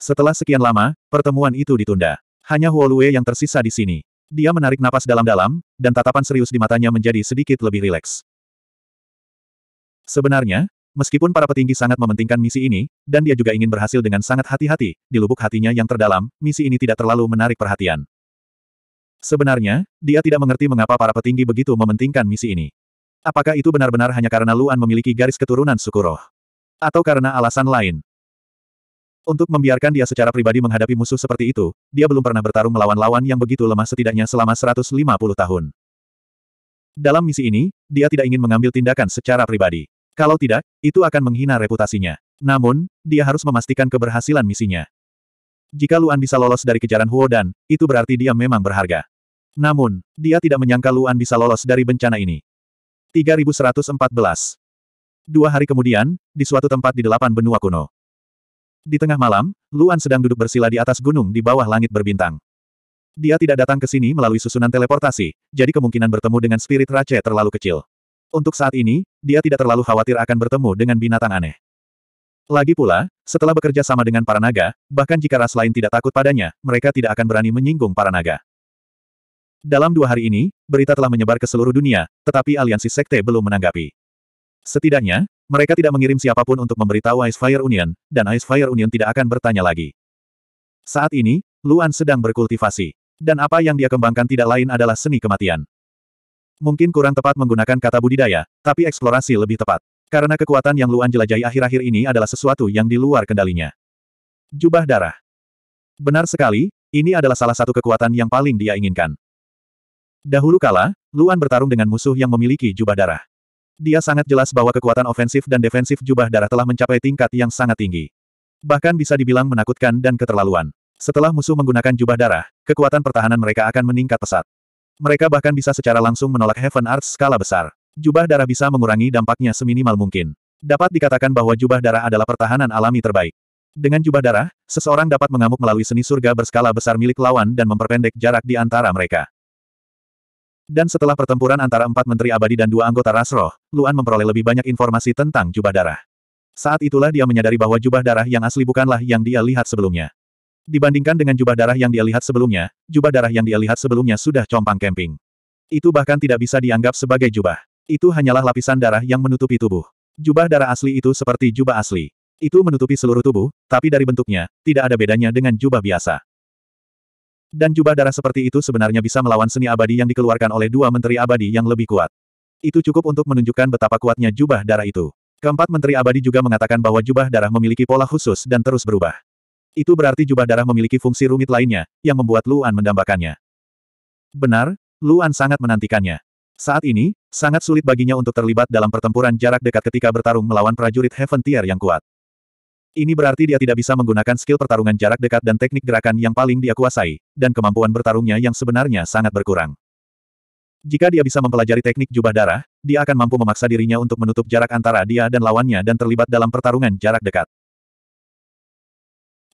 Setelah sekian lama, pertemuan itu ditunda. Hanya Huolue yang tersisa di sini. Dia menarik napas dalam-dalam, dan tatapan serius di matanya menjadi sedikit lebih rileks. Sebenarnya, Meskipun para petinggi sangat mementingkan misi ini, dan dia juga ingin berhasil dengan sangat hati-hati, di lubuk hatinya yang terdalam, misi ini tidak terlalu menarik perhatian. Sebenarnya, dia tidak mengerti mengapa para petinggi begitu mementingkan misi ini. Apakah itu benar-benar hanya karena Luan memiliki garis keturunan suku roh? Atau karena alasan lain? Untuk membiarkan dia secara pribadi menghadapi musuh seperti itu, dia belum pernah bertarung melawan lawan yang begitu lemah setidaknya selama 150 tahun. Dalam misi ini, dia tidak ingin mengambil tindakan secara pribadi. Kalau tidak, itu akan menghina reputasinya. Namun, dia harus memastikan keberhasilan misinya. Jika Luan bisa lolos dari kejaran Huo Dan, itu berarti dia memang berharga. Namun, dia tidak menyangka Luan bisa lolos dari bencana ini. 3114 Dua hari kemudian, di suatu tempat di delapan benua kuno. Di tengah malam, Luan sedang duduk bersila di atas gunung di bawah langit berbintang. Dia tidak datang ke sini melalui susunan teleportasi, jadi kemungkinan bertemu dengan spirit Rache terlalu kecil. Untuk saat ini, dia tidak terlalu khawatir akan bertemu dengan binatang aneh. Lagi pula, setelah bekerja sama dengan para naga, bahkan jika ras lain tidak takut padanya, mereka tidak akan berani menyinggung para naga. Dalam dua hari ini, berita telah menyebar ke seluruh dunia, tetapi aliansi sekte belum menanggapi. Setidaknya, mereka tidak mengirim siapapun untuk memberitahu Ice Fire Union, dan Ice Fire Union tidak akan bertanya lagi. Saat ini, Luan sedang berkultivasi. Dan apa yang dia kembangkan tidak lain adalah seni kematian. Mungkin kurang tepat menggunakan kata budidaya, tapi eksplorasi lebih tepat. Karena kekuatan yang Luan jelajahi akhir-akhir ini adalah sesuatu yang di luar kendalinya. Jubah darah. Benar sekali, ini adalah salah satu kekuatan yang paling dia inginkan. Dahulu kala, Luan bertarung dengan musuh yang memiliki jubah darah. Dia sangat jelas bahwa kekuatan ofensif dan defensif jubah darah telah mencapai tingkat yang sangat tinggi. Bahkan bisa dibilang menakutkan dan keterlaluan. Setelah musuh menggunakan jubah darah, kekuatan pertahanan mereka akan meningkat pesat. Mereka bahkan bisa secara langsung menolak Heaven Arts skala besar. Jubah darah bisa mengurangi dampaknya seminimal mungkin. Dapat dikatakan bahwa jubah darah adalah pertahanan alami terbaik. Dengan jubah darah, seseorang dapat mengamuk melalui seni surga berskala besar milik lawan dan memperpendek jarak di antara mereka. Dan setelah pertempuran antara empat menteri abadi dan dua anggota Rasroh, Luan memperoleh lebih banyak informasi tentang jubah darah. Saat itulah dia menyadari bahwa jubah darah yang asli bukanlah yang dia lihat sebelumnya. Dibandingkan dengan jubah darah yang dia lihat sebelumnya, jubah darah yang dia lihat sebelumnya sudah compang camping. Itu bahkan tidak bisa dianggap sebagai jubah. Itu hanyalah lapisan darah yang menutupi tubuh. Jubah darah asli itu seperti jubah asli. Itu menutupi seluruh tubuh, tapi dari bentuknya, tidak ada bedanya dengan jubah biasa. Dan jubah darah seperti itu sebenarnya bisa melawan seni abadi yang dikeluarkan oleh dua menteri abadi yang lebih kuat. Itu cukup untuk menunjukkan betapa kuatnya jubah darah itu. Keempat menteri abadi juga mengatakan bahwa jubah darah memiliki pola khusus dan terus berubah. Itu berarti jubah darah memiliki fungsi rumit lainnya, yang membuat Luan mendambakannya. Benar, Luan sangat menantikannya. Saat ini, sangat sulit baginya untuk terlibat dalam pertempuran jarak dekat ketika bertarung melawan prajurit Heaven Tier yang kuat. Ini berarti dia tidak bisa menggunakan skill pertarungan jarak dekat dan teknik gerakan yang paling dia kuasai, dan kemampuan bertarungnya yang sebenarnya sangat berkurang. Jika dia bisa mempelajari teknik jubah darah, dia akan mampu memaksa dirinya untuk menutup jarak antara dia dan lawannya dan terlibat dalam pertarungan jarak dekat.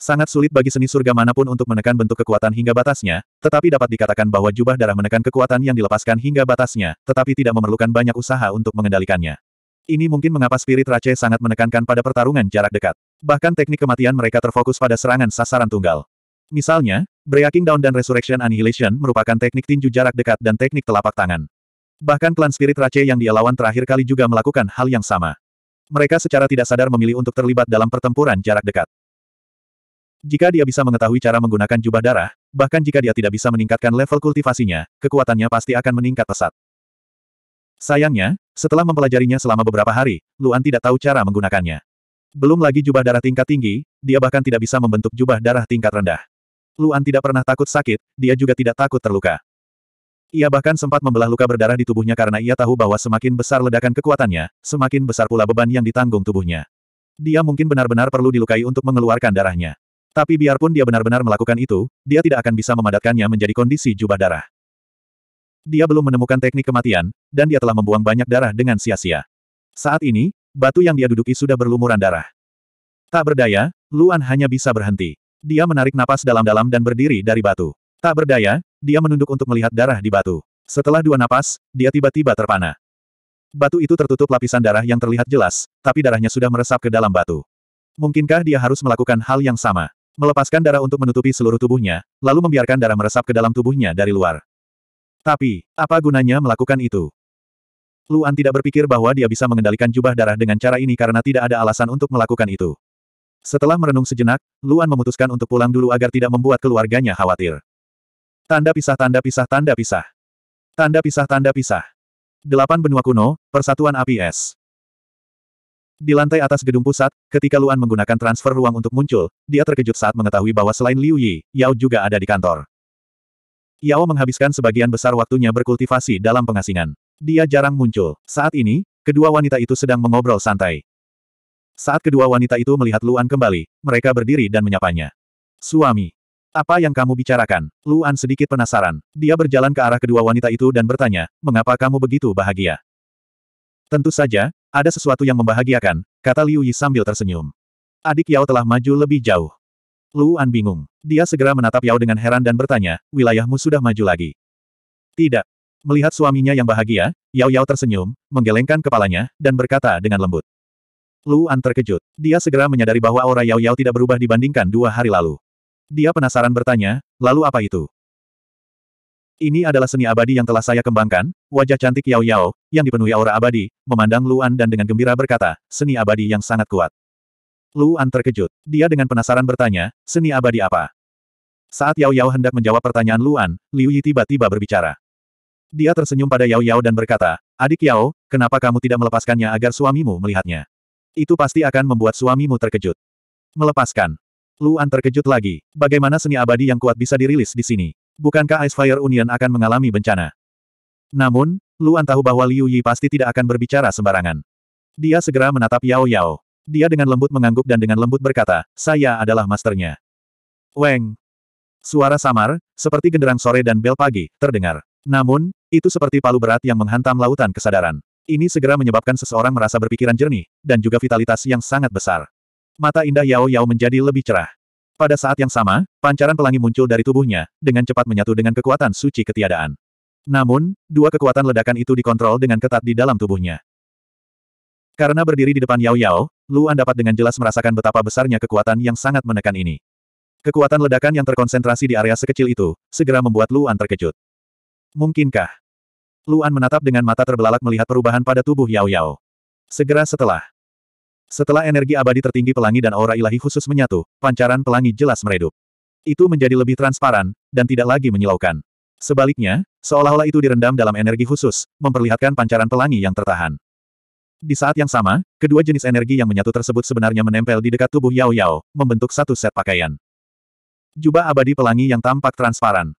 Sangat sulit bagi seni surga manapun untuk menekan bentuk kekuatan hingga batasnya, tetapi dapat dikatakan bahwa jubah darah menekan kekuatan yang dilepaskan hingga batasnya, tetapi tidak memerlukan banyak usaha untuk mengendalikannya. Ini mungkin mengapa spirit Rache sangat menekankan pada pertarungan jarak dekat. Bahkan teknik kematian mereka terfokus pada serangan sasaran tunggal. Misalnya, Breaking Down dan Resurrection Annihilation merupakan teknik tinju jarak dekat dan teknik telapak tangan. Bahkan klan spirit Rache yang dia lawan terakhir kali juga melakukan hal yang sama. Mereka secara tidak sadar memilih untuk terlibat dalam pertempuran jarak dekat. Jika dia bisa mengetahui cara menggunakan jubah darah, bahkan jika dia tidak bisa meningkatkan level kultivasinya, kekuatannya pasti akan meningkat pesat. Sayangnya, setelah mempelajarinya selama beberapa hari, Luan tidak tahu cara menggunakannya. Belum lagi jubah darah tingkat tinggi, dia bahkan tidak bisa membentuk jubah darah tingkat rendah. Luan tidak pernah takut sakit, dia juga tidak takut terluka. Ia bahkan sempat membelah luka berdarah di tubuhnya karena ia tahu bahwa semakin besar ledakan kekuatannya, semakin besar pula beban yang ditanggung tubuhnya. Dia mungkin benar-benar perlu dilukai untuk mengeluarkan darahnya. Tapi biarpun dia benar-benar melakukan itu, dia tidak akan bisa memadatkannya menjadi kondisi jubah darah. Dia belum menemukan teknik kematian, dan dia telah membuang banyak darah dengan sia-sia. Saat ini, batu yang dia duduki sudah berlumuran darah. Tak berdaya, Luan hanya bisa berhenti. Dia menarik napas dalam-dalam dan berdiri dari batu. Tak berdaya, dia menunduk untuk melihat darah di batu. Setelah dua napas, dia tiba-tiba terpana. Batu itu tertutup lapisan darah yang terlihat jelas, tapi darahnya sudah meresap ke dalam batu. Mungkinkah dia harus melakukan hal yang sama? melepaskan darah untuk menutupi seluruh tubuhnya, lalu membiarkan darah meresap ke dalam tubuhnya dari luar. Tapi, apa gunanya melakukan itu? Luan tidak berpikir bahwa dia bisa mengendalikan jubah darah dengan cara ini karena tidak ada alasan untuk melakukan itu. Setelah merenung sejenak, Luan memutuskan untuk pulang dulu agar tidak membuat keluarganya khawatir. Tanda pisah tanda pisah tanda pisah. Tanda pisah tanda pisah. Delapan benua kuno, persatuan api es. Di lantai atas gedung pusat, ketika Luan menggunakan transfer ruang untuk muncul, dia terkejut saat mengetahui bahwa selain Liu Yi, Yao juga ada di kantor. Yao menghabiskan sebagian besar waktunya berkultivasi dalam pengasingan. Dia jarang muncul. Saat ini, kedua wanita itu sedang mengobrol santai. Saat kedua wanita itu melihat Luan kembali, mereka berdiri dan menyapanya. Suami. Apa yang kamu bicarakan? Luan sedikit penasaran. Dia berjalan ke arah kedua wanita itu dan bertanya, mengapa kamu begitu bahagia? Tentu saja, ada sesuatu yang membahagiakan, kata Liu Yi sambil tersenyum. Adik Yao telah maju lebih jauh. Luan bingung. Dia segera menatap Yao dengan heran dan bertanya, wilayahmu sudah maju lagi. Tidak. Melihat suaminya yang bahagia, Yao Yao tersenyum, menggelengkan kepalanya, dan berkata dengan lembut. Luan terkejut. Dia segera menyadari bahwa aura Yao Yao tidak berubah dibandingkan dua hari lalu. Dia penasaran bertanya, lalu apa itu? Ini adalah seni abadi yang telah saya kembangkan, wajah cantik Yao Yao, yang dipenuhi aura abadi, memandang Luan dan dengan gembira berkata, seni abadi yang sangat kuat. Luan terkejut. Dia dengan penasaran bertanya, seni abadi apa? Saat Yao Yao hendak menjawab pertanyaan Luan, Liu Yi tiba-tiba berbicara. Dia tersenyum pada Yao Yao dan berkata, Adik Yao, kenapa kamu tidak melepaskannya agar suamimu melihatnya? Itu pasti akan membuat suamimu terkejut. Melepaskan. Luan terkejut lagi. Bagaimana seni abadi yang kuat bisa dirilis di sini? Bukankah Ice Fire Union akan mengalami bencana? Namun, Luan tahu bahwa Liu Yi pasti tidak akan berbicara sembarangan. Dia segera menatap Yao Yao. Dia dengan lembut mengangguk dan dengan lembut berkata, saya adalah masternya. Weng. Suara samar, seperti genderang sore dan bel pagi, terdengar. Namun, itu seperti palu berat yang menghantam lautan kesadaran. Ini segera menyebabkan seseorang merasa berpikiran jernih, dan juga vitalitas yang sangat besar. Mata indah Yao Yao menjadi lebih cerah. Pada saat yang sama, pancaran pelangi muncul dari tubuhnya, dengan cepat menyatu dengan kekuatan suci ketiadaan. Namun, dua kekuatan ledakan itu dikontrol dengan ketat di dalam tubuhnya. Karena berdiri di depan Yao Yao, Luan dapat dengan jelas merasakan betapa besarnya kekuatan yang sangat menekan ini. Kekuatan ledakan yang terkonsentrasi di area sekecil itu, segera membuat Luan terkejut. Mungkinkah? Luan menatap dengan mata terbelalak melihat perubahan pada tubuh Yao Yao. Segera setelah, setelah energi abadi tertinggi pelangi dan aura ilahi khusus menyatu, pancaran pelangi jelas meredup. Itu menjadi lebih transparan, dan tidak lagi menyilaukan. Sebaliknya, seolah-olah itu direndam dalam energi khusus, memperlihatkan pancaran pelangi yang tertahan. Di saat yang sama, kedua jenis energi yang menyatu tersebut sebenarnya menempel di dekat tubuh Yao Yao, membentuk satu set pakaian. Jubah abadi pelangi yang tampak transparan.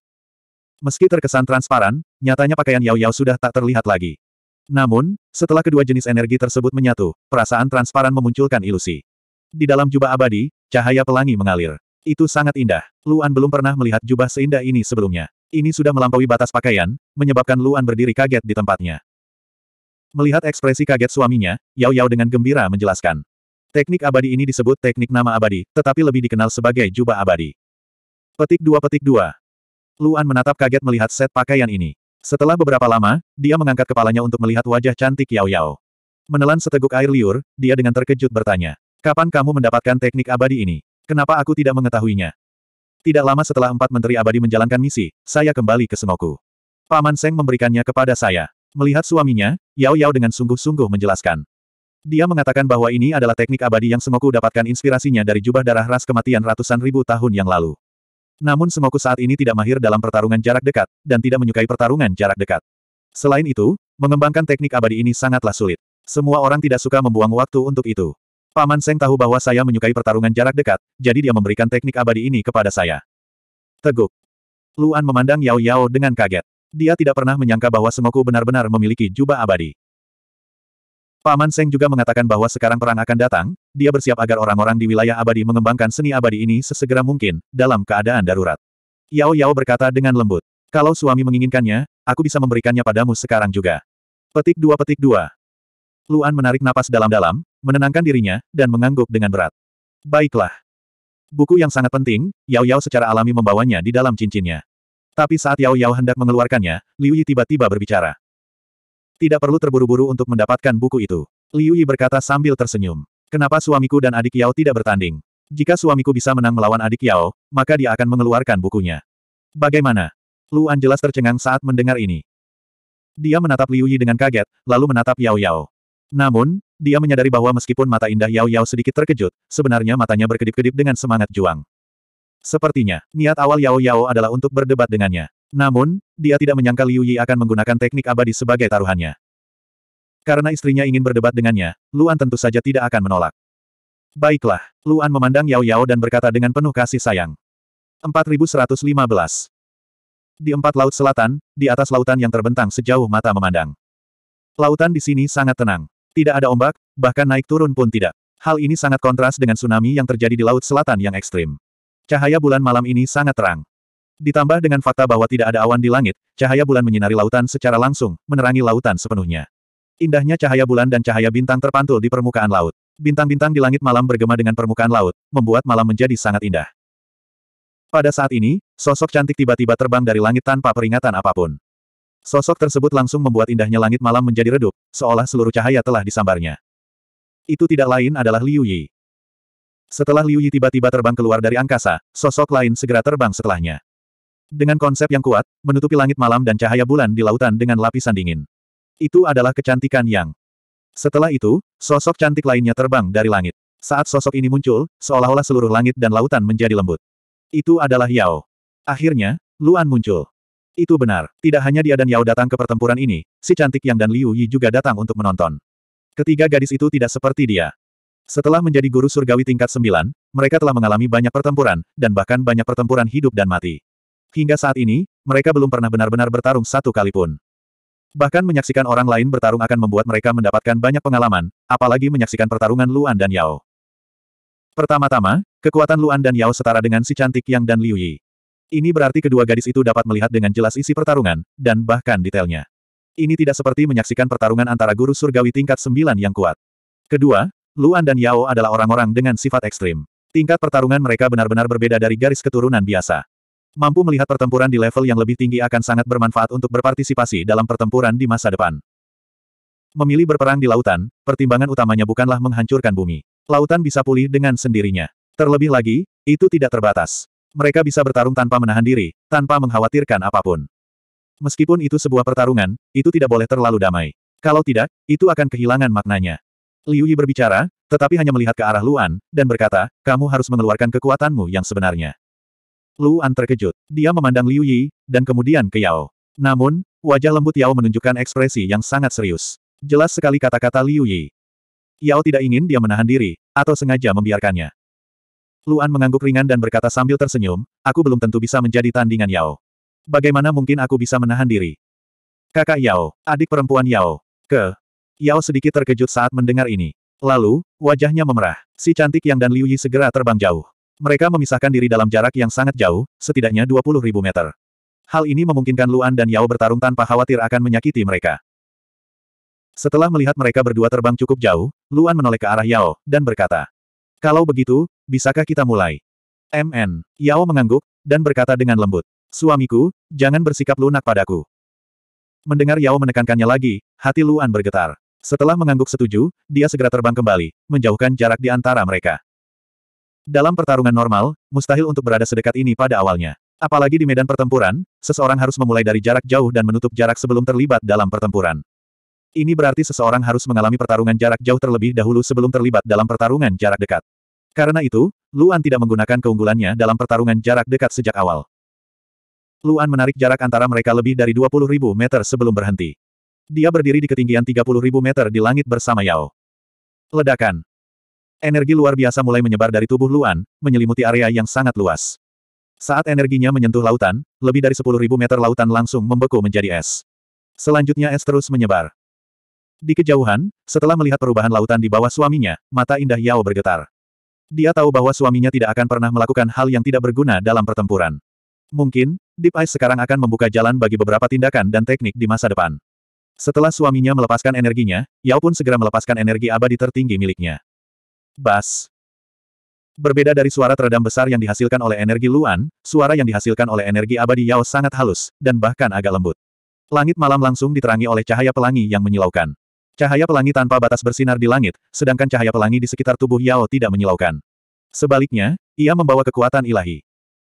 Meski terkesan transparan, nyatanya pakaian Yao Yao sudah tak terlihat lagi. Namun, setelah kedua jenis energi tersebut menyatu, perasaan transparan memunculkan ilusi. Di dalam jubah abadi, cahaya pelangi mengalir. Itu sangat indah. Luan belum pernah melihat jubah seindah ini sebelumnya. Ini sudah melampaui batas pakaian, menyebabkan Luan berdiri kaget di tempatnya. Melihat ekspresi kaget suaminya, Yao Yao dengan gembira menjelaskan. Teknik abadi ini disebut teknik nama abadi, tetapi lebih dikenal sebagai jubah abadi. Petik dua petik dua. Luan menatap kaget melihat set pakaian ini. Setelah beberapa lama, dia mengangkat kepalanya untuk melihat wajah cantik Yao Yao. Menelan seteguk air liur, dia dengan terkejut bertanya. Kapan kamu mendapatkan teknik abadi ini? Kenapa aku tidak mengetahuinya? Tidak lama setelah empat menteri abadi menjalankan misi, saya kembali ke Senoku. Paman Seng memberikannya kepada saya. Melihat suaminya, Yao Yao dengan sungguh-sungguh menjelaskan. Dia mengatakan bahwa ini adalah teknik abadi yang Sengoku dapatkan inspirasinya dari jubah darah ras kematian ratusan ribu tahun yang lalu. Namun Semoku saat ini tidak mahir dalam pertarungan jarak dekat, dan tidak menyukai pertarungan jarak dekat. Selain itu, mengembangkan teknik abadi ini sangatlah sulit. Semua orang tidak suka membuang waktu untuk itu. Paman Seng tahu bahwa saya menyukai pertarungan jarak dekat, jadi dia memberikan teknik abadi ini kepada saya. Teguk. Luan memandang Yao Yao dengan kaget. Dia tidak pernah menyangka bahwa Semoku benar-benar memiliki jubah abadi. Paman Seng juga mengatakan bahwa sekarang perang akan datang, dia bersiap agar orang-orang di wilayah abadi mengembangkan seni abadi ini sesegera mungkin, dalam keadaan darurat. Yao Yao berkata dengan lembut, kalau suami menginginkannya, aku bisa memberikannya padamu sekarang juga. Petik dua petik dua. Luan menarik napas dalam-dalam, menenangkan dirinya, dan mengangguk dengan berat. Baiklah. Buku yang sangat penting, Yao Yao secara alami membawanya di dalam cincinnya. Tapi saat Yao Yao hendak mengeluarkannya, Liu Yi tiba-tiba berbicara. Tidak perlu terburu-buru untuk mendapatkan buku itu. Liu Yi berkata sambil tersenyum. Kenapa suamiku dan adik Yao tidak bertanding? Jika suamiku bisa menang melawan adik Yao, maka dia akan mengeluarkan bukunya. Bagaimana? Luan jelas tercengang saat mendengar ini. Dia menatap Liu Yi dengan kaget, lalu menatap Yao Yao. Namun, dia menyadari bahwa meskipun mata indah Yao Yao sedikit terkejut, sebenarnya matanya berkedip-kedip dengan semangat juang. Sepertinya, niat awal Yao Yao adalah untuk berdebat dengannya. Namun, dia tidak menyangka Liu Yi akan menggunakan teknik abadi sebagai taruhannya. Karena istrinya ingin berdebat dengannya, Luan tentu saja tidak akan menolak. Baiklah, Luan memandang Yao Yao dan berkata dengan penuh kasih sayang. 4115. Di empat laut selatan, di atas lautan yang terbentang sejauh mata memandang. Lautan di sini sangat tenang. Tidak ada ombak, bahkan naik turun pun tidak. Hal ini sangat kontras dengan tsunami yang terjadi di laut selatan yang ekstrim. Cahaya bulan malam ini sangat terang. Ditambah dengan fakta bahwa tidak ada awan di langit, cahaya bulan menyinari lautan secara langsung, menerangi lautan sepenuhnya. Indahnya cahaya bulan dan cahaya bintang terpantul di permukaan laut. Bintang-bintang di langit malam bergema dengan permukaan laut, membuat malam menjadi sangat indah. Pada saat ini, sosok cantik tiba-tiba terbang dari langit tanpa peringatan apapun. Sosok tersebut langsung membuat indahnya langit malam menjadi redup, seolah seluruh cahaya telah disambarnya. Itu tidak lain adalah Liu Yi. Setelah Liu Yi tiba-tiba terbang keluar dari angkasa, sosok lain segera terbang setelahnya. Dengan konsep yang kuat, menutupi langit malam dan cahaya bulan di lautan dengan lapisan dingin. Itu adalah kecantikan yang. Setelah itu, sosok cantik lainnya terbang dari langit. Saat sosok ini muncul, seolah-olah seluruh langit dan lautan menjadi lembut. Itu adalah Yao. Akhirnya, Luan muncul. Itu benar, tidak hanya dia dan Yao datang ke pertempuran ini, si cantik Yang dan Liu Yi juga datang untuk menonton. Ketiga gadis itu tidak seperti dia. Setelah menjadi guru surgawi tingkat sembilan, mereka telah mengalami banyak pertempuran, dan bahkan banyak pertempuran hidup dan mati. Hingga saat ini, mereka belum pernah benar-benar bertarung satu kali pun. Bahkan menyaksikan orang lain bertarung akan membuat mereka mendapatkan banyak pengalaman, apalagi menyaksikan pertarungan Luan dan Yao. Pertama-tama, kekuatan Luan dan Yao setara dengan si cantik Yang dan Liu Yi. Ini berarti kedua gadis itu dapat melihat dengan jelas isi pertarungan, dan bahkan detailnya. Ini tidak seperti menyaksikan pertarungan antara guru surgawi tingkat 9 yang kuat. Kedua, Luan dan Yao adalah orang-orang dengan sifat ekstrim. Tingkat pertarungan mereka benar-benar berbeda dari garis keturunan biasa. Mampu melihat pertempuran di level yang lebih tinggi akan sangat bermanfaat untuk berpartisipasi dalam pertempuran di masa depan. Memilih berperang di lautan, pertimbangan utamanya bukanlah menghancurkan bumi. Lautan bisa pulih dengan sendirinya. Terlebih lagi, itu tidak terbatas. Mereka bisa bertarung tanpa menahan diri, tanpa mengkhawatirkan apapun. Meskipun itu sebuah pertarungan, itu tidak boleh terlalu damai. Kalau tidak, itu akan kehilangan maknanya. Liu Yi berbicara, tetapi hanya melihat ke arah Luan, dan berkata, kamu harus mengeluarkan kekuatanmu yang sebenarnya. Luan terkejut. Dia memandang Liu Yi, dan kemudian ke Yao. Namun, wajah lembut Yao menunjukkan ekspresi yang sangat serius. Jelas sekali kata-kata Liu Yi. Yao tidak ingin dia menahan diri, atau sengaja membiarkannya. Luan mengangguk ringan dan berkata sambil tersenyum, aku belum tentu bisa menjadi tandingan Yao. Bagaimana mungkin aku bisa menahan diri? Kakak Yao, adik perempuan Yao. Ke. Yao sedikit terkejut saat mendengar ini. Lalu, wajahnya memerah. Si cantik yang dan Liu Yi segera terbang jauh. Mereka memisahkan diri dalam jarak yang sangat jauh, setidaknya 20 ribu meter. Hal ini memungkinkan Luan dan Yao bertarung tanpa khawatir akan menyakiti mereka. Setelah melihat mereka berdua terbang cukup jauh, Luan menoleh ke arah Yao, dan berkata, Kalau begitu, bisakah kita mulai? MN. Yao mengangguk, dan berkata dengan lembut, Suamiku, jangan bersikap lunak padaku. Mendengar Yao menekankannya lagi, hati Luan bergetar. Setelah mengangguk setuju, dia segera terbang kembali, menjauhkan jarak di antara mereka. Dalam pertarungan normal, mustahil untuk berada sedekat ini pada awalnya. Apalagi di medan pertempuran, seseorang harus memulai dari jarak jauh dan menutup jarak sebelum terlibat dalam pertempuran. Ini berarti seseorang harus mengalami pertarungan jarak jauh terlebih dahulu sebelum terlibat dalam pertarungan jarak dekat. Karena itu, Luan tidak menggunakan keunggulannya dalam pertarungan jarak dekat sejak awal. Luan menarik jarak antara mereka lebih dari ribu meter sebelum berhenti. Dia berdiri di ketinggian ribu meter di langit bersama Yao. Ledakan. Energi luar biasa mulai menyebar dari tubuh Luan, menyelimuti area yang sangat luas. Saat energinya menyentuh lautan, lebih dari 10.000 meter lautan langsung membeku menjadi es. Selanjutnya es terus menyebar. Di kejauhan, setelah melihat perubahan lautan di bawah suaminya, mata indah Yao bergetar. Dia tahu bahwa suaminya tidak akan pernah melakukan hal yang tidak berguna dalam pertempuran. Mungkin, Deep Ice sekarang akan membuka jalan bagi beberapa tindakan dan teknik di masa depan. Setelah suaminya melepaskan energinya, Yao pun segera melepaskan energi abadi tertinggi miliknya. Bas. Berbeda dari suara teredam besar yang dihasilkan oleh energi Luan, suara yang dihasilkan oleh energi abadi Yao sangat halus, dan bahkan agak lembut. Langit malam langsung diterangi oleh cahaya pelangi yang menyilaukan. Cahaya pelangi tanpa batas bersinar di langit, sedangkan cahaya pelangi di sekitar tubuh Yao tidak menyilaukan. Sebaliknya, ia membawa kekuatan ilahi.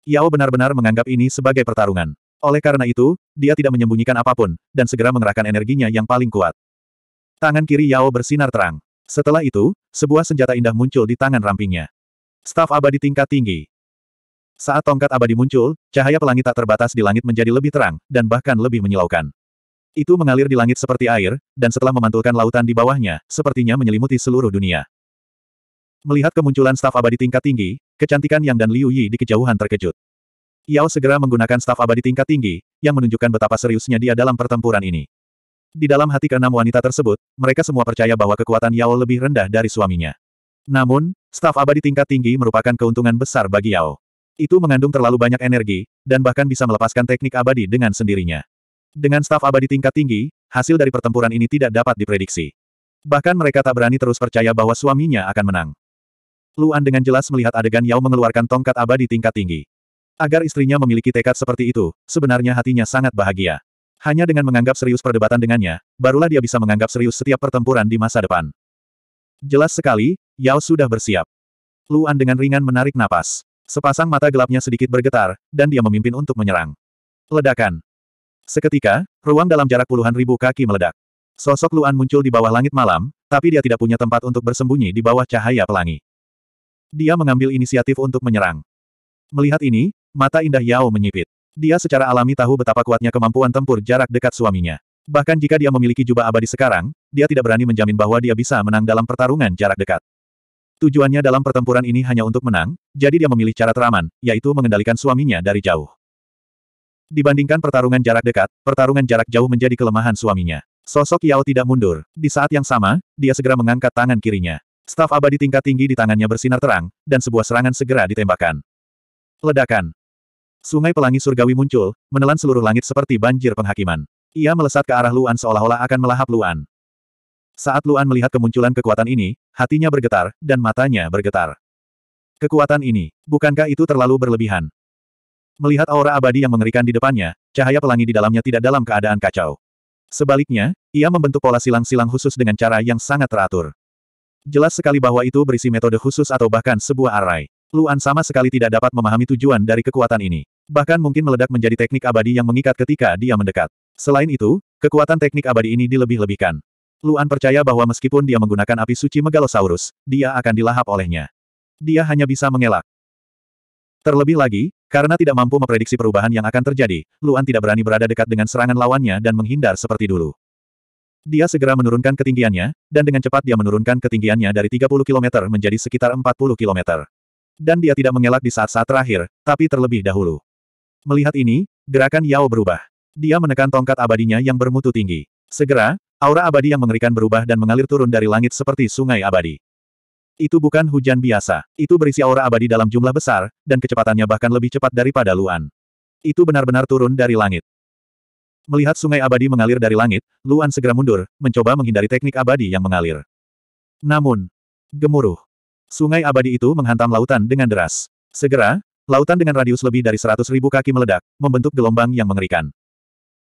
Yao benar-benar menganggap ini sebagai pertarungan. Oleh karena itu, dia tidak menyembunyikan apapun, dan segera mengerahkan energinya yang paling kuat. Tangan kiri Yao bersinar terang. Setelah itu, sebuah senjata indah muncul di tangan rampingnya. Staf abadi tingkat tinggi. Saat tongkat abadi muncul, cahaya pelangi tak terbatas di langit menjadi lebih terang, dan bahkan lebih menyilaukan. Itu mengalir di langit seperti air, dan setelah memantulkan lautan di bawahnya, sepertinya menyelimuti seluruh dunia. Melihat kemunculan staf abadi tingkat tinggi, kecantikan Yang dan Liu Yi di kejauhan terkejut. Yao segera menggunakan staf abadi tingkat tinggi, yang menunjukkan betapa seriusnya dia dalam pertempuran ini. Di dalam hati keenam wanita tersebut, mereka semua percaya bahwa kekuatan Yao lebih rendah dari suaminya. Namun, staf abadi tingkat tinggi merupakan keuntungan besar bagi Yao. Itu mengandung terlalu banyak energi, dan bahkan bisa melepaskan teknik abadi dengan sendirinya. Dengan staf abadi tingkat tinggi, hasil dari pertempuran ini tidak dapat diprediksi. Bahkan mereka tak berani terus percaya bahwa suaminya akan menang. Luan dengan jelas melihat adegan Yao mengeluarkan tongkat abadi tingkat tinggi. Agar istrinya memiliki tekad seperti itu, sebenarnya hatinya sangat bahagia. Hanya dengan menganggap serius perdebatan dengannya, barulah dia bisa menganggap serius setiap pertempuran di masa depan. Jelas sekali, Yao sudah bersiap. Luan dengan ringan menarik napas. Sepasang mata gelapnya sedikit bergetar, dan dia memimpin untuk menyerang. Ledakan. Seketika, ruang dalam jarak puluhan ribu kaki meledak. Sosok Luan muncul di bawah langit malam, tapi dia tidak punya tempat untuk bersembunyi di bawah cahaya pelangi. Dia mengambil inisiatif untuk menyerang. Melihat ini, mata indah Yao menyipit. Dia secara alami tahu betapa kuatnya kemampuan tempur jarak dekat suaminya. Bahkan jika dia memiliki jubah abadi sekarang, dia tidak berani menjamin bahwa dia bisa menang dalam pertarungan jarak dekat. Tujuannya dalam pertempuran ini hanya untuk menang, jadi dia memilih cara teraman, yaitu mengendalikan suaminya dari jauh. Dibandingkan pertarungan jarak dekat, pertarungan jarak jauh menjadi kelemahan suaminya. Sosok Yao tidak mundur. Di saat yang sama, dia segera mengangkat tangan kirinya. Staf abadi tingkat tinggi di tangannya bersinar terang, dan sebuah serangan segera ditembakkan. Ledakan. Sungai pelangi surgawi muncul, menelan seluruh langit seperti banjir penghakiman. Ia melesat ke arah Luan seolah-olah akan melahap Luan. Saat Luan melihat kemunculan kekuatan ini, hatinya bergetar, dan matanya bergetar. Kekuatan ini, bukankah itu terlalu berlebihan? Melihat aura abadi yang mengerikan di depannya, cahaya pelangi di dalamnya tidak dalam keadaan kacau. Sebaliknya, ia membentuk pola silang-silang khusus dengan cara yang sangat teratur. Jelas sekali bahwa itu berisi metode khusus atau bahkan sebuah arai. Luan sama sekali tidak dapat memahami tujuan dari kekuatan ini. Bahkan mungkin meledak menjadi teknik abadi yang mengikat ketika dia mendekat. Selain itu, kekuatan teknik abadi ini dilebih-lebihkan. Luan percaya bahwa meskipun dia menggunakan api suci Megalosaurus, dia akan dilahap olehnya. Dia hanya bisa mengelak. Terlebih lagi, karena tidak mampu memprediksi perubahan yang akan terjadi, Luan tidak berani berada dekat dengan serangan lawannya dan menghindar seperti dulu. Dia segera menurunkan ketinggiannya, dan dengan cepat dia menurunkan ketinggiannya dari 30 km menjadi sekitar 40 km. Dan dia tidak mengelak di saat-saat terakhir, tapi terlebih dahulu. Melihat ini, gerakan Yao berubah. Dia menekan tongkat abadinya yang bermutu tinggi. Segera, aura abadi yang mengerikan berubah dan mengalir turun dari langit seperti sungai abadi. Itu bukan hujan biasa. Itu berisi aura abadi dalam jumlah besar, dan kecepatannya bahkan lebih cepat daripada Luan. Itu benar-benar turun dari langit. Melihat sungai abadi mengalir dari langit, Luan segera mundur, mencoba menghindari teknik abadi yang mengalir. Namun, gemuruh. Sungai abadi itu menghantam lautan dengan deras. Segera, Lautan dengan radius lebih dari seratus ribu kaki meledak, membentuk gelombang yang mengerikan.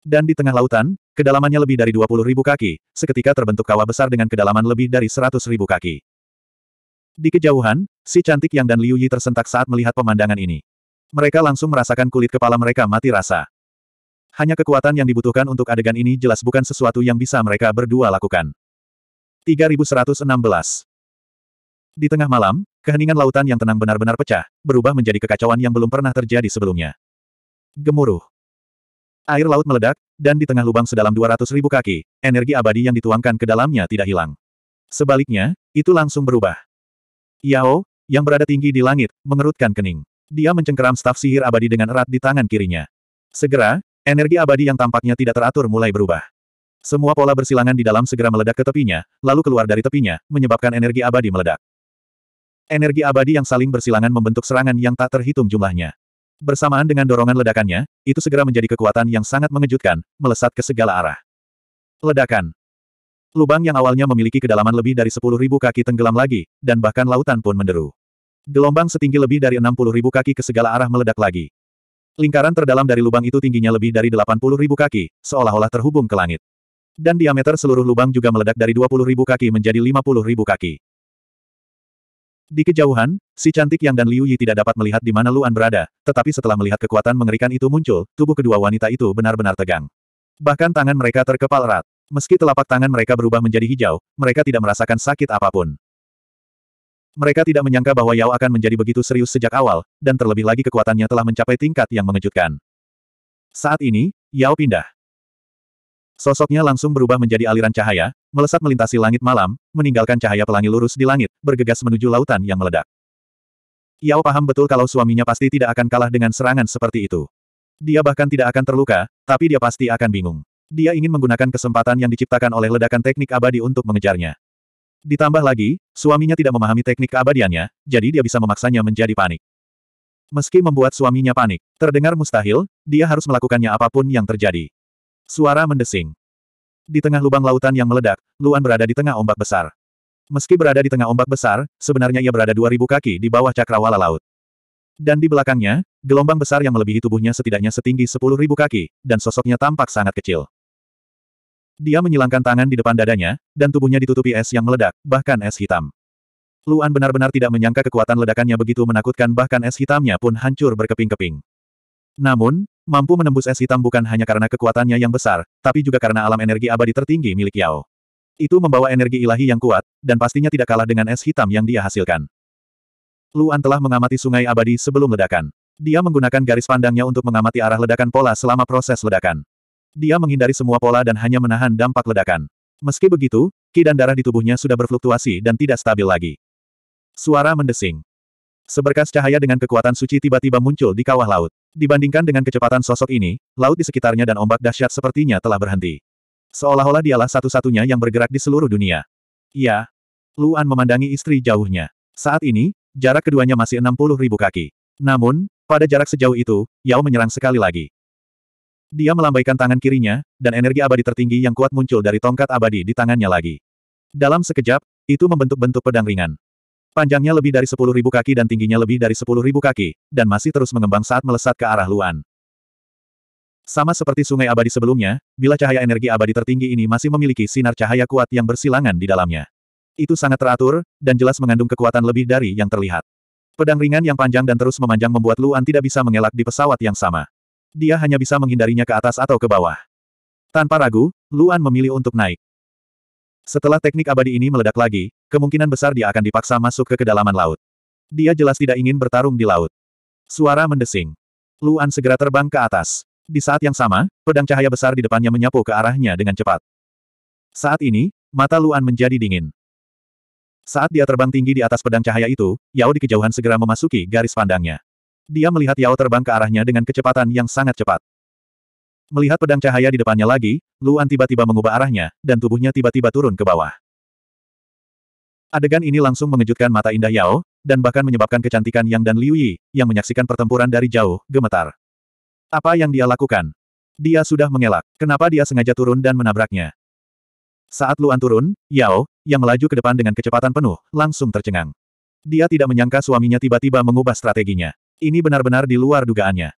Dan di tengah lautan, kedalamannya lebih dari dua ribu kaki, seketika terbentuk kawah besar dengan kedalaman lebih dari seratus ribu kaki. Di kejauhan, si cantik Yang dan Liu Yi tersentak saat melihat pemandangan ini. Mereka langsung merasakan kulit kepala mereka mati rasa. Hanya kekuatan yang dibutuhkan untuk adegan ini jelas bukan sesuatu yang bisa mereka berdua lakukan. 3116 Di tengah malam, Keheningan lautan yang tenang benar-benar pecah, berubah menjadi kekacauan yang belum pernah terjadi sebelumnya. Gemuruh. Air laut meledak, dan di tengah lubang sedalam 200 ribu kaki, energi abadi yang dituangkan ke dalamnya tidak hilang. Sebaliknya, itu langsung berubah. Yao, yang berada tinggi di langit, mengerutkan kening. Dia mencengkeram staf sihir abadi dengan erat di tangan kirinya. Segera, energi abadi yang tampaknya tidak teratur mulai berubah. Semua pola bersilangan di dalam segera meledak ke tepinya, lalu keluar dari tepinya, menyebabkan energi abadi meledak. Energi abadi yang saling bersilangan membentuk serangan yang tak terhitung jumlahnya. Bersamaan dengan dorongan ledakannya, itu segera menjadi kekuatan yang sangat mengejutkan, melesat ke segala arah. Ledakan. Lubang yang awalnya memiliki kedalaman lebih dari 10.000 kaki tenggelam lagi, dan bahkan lautan pun menderu. Gelombang setinggi lebih dari 60.000 kaki ke segala arah meledak lagi. Lingkaran terdalam dari lubang itu tingginya lebih dari 80.000 kaki, seolah-olah terhubung ke langit. Dan diameter seluruh lubang juga meledak dari 20.000 kaki menjadi 50.000 kaki. Di kejauhan, si cantik Yang dan Liu Yi tidak dapat melihat di mana Luan berada, tetapi setelah melihat kekuatan mengerikan itu muncul, tubuh kedua wanita itu benar-benar tegang. Bahkan tangan mereka terkepal erat. Meski telapak tangan mereka berubah menjadi hijau, mereka tidak merasakan sakit apapun. Mereka tidak menyangka bahwa Yao akan menjadi begitu serius sejak awal, dan terlebih lagi kekuatannya telah mencapai tingkat yang mengejutkan. Saat ini, Yao pindah. Sosoknya langsung berubah menjadi aliran cahaya, melesat melintasi langit malam, meninggalkan cahaya pelangi lurus di langit, bergegas menuju lautan yang meledak. Yao paham betul kalau suaminya pasti tidak akan kalah dengan serangan seperti itu. Dia bahkan tidak akan terluka, tapi dia pasti akan bingung. Dia ingin menggunakan kesempatan yang diciptakan oleh ledakan teknik abadi untuk mengejarnya. Ditambah lagi, suaminya tidak memahami teknik keabadiannya, jadi dia bisa memaksanya menjadi panik. Meski membuat suaminya panik, terdengar mustahil, dia harus melakukannya apapun yang terjadi. Suara mendesing. Di tengah lubang lautan yang meledak, Luan berada di tengah ombak besar. Meski berada di tengah ombak besar, sebenarnya ia berada 2000 kaki di bawah cakrawala laut. Dan di belakangnya, gelombang besar yang melebihi tubuhnya setidaknya setinggi 10.000 kaki, dan sosoknya tampak sangat kecil. Dia menyilangkan tangan di depan dadanya, dan tubuhnya ditutupi es yang meledak, bahkan es hitam. Luan benar-benar tidak menyangka kekuatan ledakannya begitu menakutkan bahkan es hitamnya pun hancur berkeping-keping. Namun, Mampu menembus es hitam bukan hanya karena kekuatannya yang besar, tapi juga karena alam energi abadi tertinggi milik Yao. Itu membawa energi ilahi yang kuat, dan pastinya tidak kalah dengan es hitam yang dia hasilkan. Luan telah mengamati sungai abadi sebelum ledakan. Dia menggunakan garis pandangnya untuk mengamati arah ledakan pola selama proses ledakan. Dia menghindari semua pola dan hanya menahan dampak ledakan. Meski begitu, ki dan darah di tubuhnya sudah berfluktuasi dan tidak stabil lagi. Suara mendesing. Seberkas cahaya dengan kekuatan suci tiba-tiba muncul di kawah laut. Dibandingkan dengan kecepatan sosok ini, laut di sekitarnya dan ombak dahsyat sepertinya telah berhenti. Seolah-olah dialah satu-satunya yang bergerak di seluruh dunia. Ya. Luan memandangi istri jauhnya. Saat ini, jarak keduanya masih 60 ribu kaki. Namun, pada jarak sejauh itu, Yao menyerang sekali lagi. Dia melambaikan tangan kirinya, dan energi abadi tertinggi yang kuat muncul dari tongkat abadi di tangannya lagi. Dalam sekejap, itu membentuk bentuk pedang ringan. Panjangnya lebih dari sepuluh ribu kaki dan tingginya lebih dari sepuluh ribu kaki, dan masih terus mengembang saat melesat ke arah Luan. Sama seperti sungai abadi sebelumnya, bila cahaya energi abadi tertinggi ini masih memiliki sinar cahaya kuat yang bersilangan di dalamnya. Itu sangat teratur, dan jelas mengandung kekuatan lebih dari yang terlihat. Pedang ringan yang panjang dan terus memanjang membuat Luan tidak bisa mengelak di pesawat yang sama. Dia hanya bisa menghindarinya ke atas atau ke bawah. Tanpa ragu, Luan memilih untuk naik. Setelah teknik abadi ini meledak lagi, kemungkinan besar dia akan dipaksa masuk ke kedalaman laut. Dia jelas tidak ingin bertarung di laut. Suara mendesing. Luan segera terbang ke atas. Di saat yang sama, pedang cahaya besar di depannya menyapu ke arahnya dengan cepat. Saat ini, mata Luan menjadi dingin. Saat dia terbang tinggi di atas pedang cahaya itu, Yao di kejauhan segera memasuki garis pandangnya. Dia melihat Yao terbang ke arahnya dengan kecepatan yang sangat cepat. Melihat pedang cahaya di depannya lagi, Luan tiba-tiba mengubah arahnya, dan tubuhnya tiba-tiba turun ke bawah. Adegan ini langsung mengejutkan mata indah Yao, dan bahkan menyebabkan kecantikan Yang dan Liu Yi, yang menyaksikan pertempuran dari jauh, gemetar. Apa yang dia lakukan? Dia sudah mengelak. Kenapa dia sengaja turun dan menabraknya? Saat Luan turun, Yao, yang melaju ke depan dengan kecepatan penuh, langsung tercengang. Dia tidak menyangka suaminya tiba-tiba mengubah strateginya. Ini benar-benar di luar dugaannya.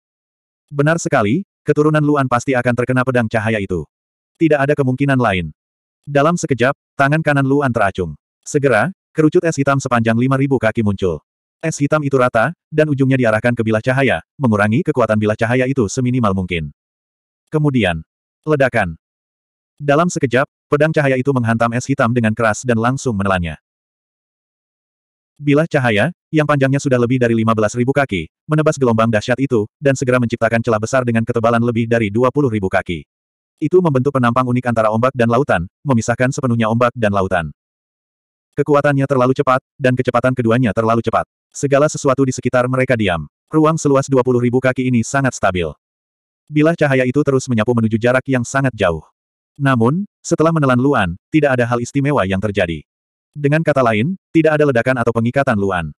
Benar sekali, Keturunan Luan pasti akan terkena pedang cahaya itu. Tidak ada kemungkinan lain. Dalam sekejap, tangan kanan Luan teracung. Segera, kerucut es hitam sepanjang 5.000 kaki muncul. Es hitam itu rata, dan ujungnya diarahkan ke bilah cahaya, mengurangi kekuatan bilah cahaya itu seminimal mungkin. Kemudian, ledakan. Dalam sekejap, pedang cahaya itu menghantam es hitam dengan keras dan langsung menelannya. Bilah cahaya, yang panjangnya sudah lebih dari 15.000 kaki, menebas gelombang dahsyat itu, dan segera menciptakan celah besar dengan ketebalan lebih dari 20.000 kaki. Itu membentuk penampang unik antara ombak dan lautan, memisahkan sepenuhnya ombak dan lautan. Kekuatannya terlalu cepat, dan kecepatan keduanya terlalu cepat. Segala sesuatu di sekitar mereka diam. Ruang seluas 20.000 kaki ini sangat stabil. Bilah cahaya itu terus menyapu menuju jarak yang sangat jauh. Namun, setelah menelan Luan, tidak ada hal istimewa yang terjadi. Dengan kata lain, tidak ada ledakan atau pengikatan Luan.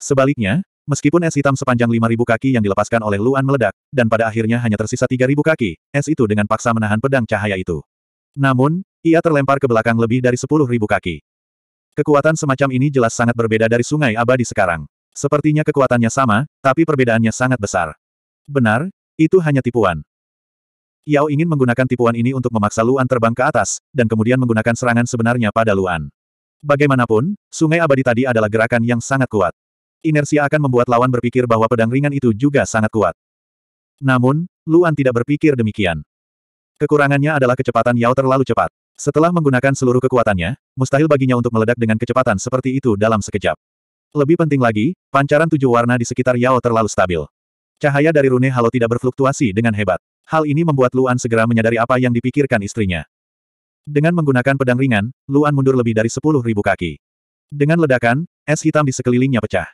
Sebaliknya, meskipun es hitam sepanjang 5.000 kaki yang dilepaskan oleh Luan meledak, dan pada akhirnya hanya tersisa 3.000 kaki, es itu dengan paksa menahan pedang cahaya itu. Namun, ia terlempar ke belakang lebih dari 10.000 kaki. Kekuatan semacam ini jelas sangat berbeda dari sungai abadi sekarang. Sepertinya kekuatannya sama, tapi perbedaannya sangat besar. Benar, itu hanya tipuan. Yao ingin menggunakan tipuan ini untuk memaksa Luan terbang ke atas, dan kemudian menggunakan serangan sebenarnya pada Luan. Bagaimanapun, sungai abadi tadi adalah gerakan yang sangat kuat. Inersia akan membuat lawan berpikir bahwa pedang ringan itu juga sangat kuat. Namun, Luan tidak berpikir demikian. Kekurangannya adalah kecepatan Yao terlalu cepat. Setelah menggunakan seluruh kekuatannya, mustahil baginya untuk meledak dengan kecepatan seperti itu dalam sekejap. Lebih penting lagi, pancaran tujuh warna di sekitar Yao terlalu stabil. Cahaya dari rune halo tidak berfluktuasi dengan hebat. Hal ini membuat Luan segera menyadari apa yang dipikirkan istrinya. Dengan menggunakan pedang ringan, Luan mundur lebih dari sepuluh ribu kaki. Dengan ledakan, es hitam di sekelilingnya pecah.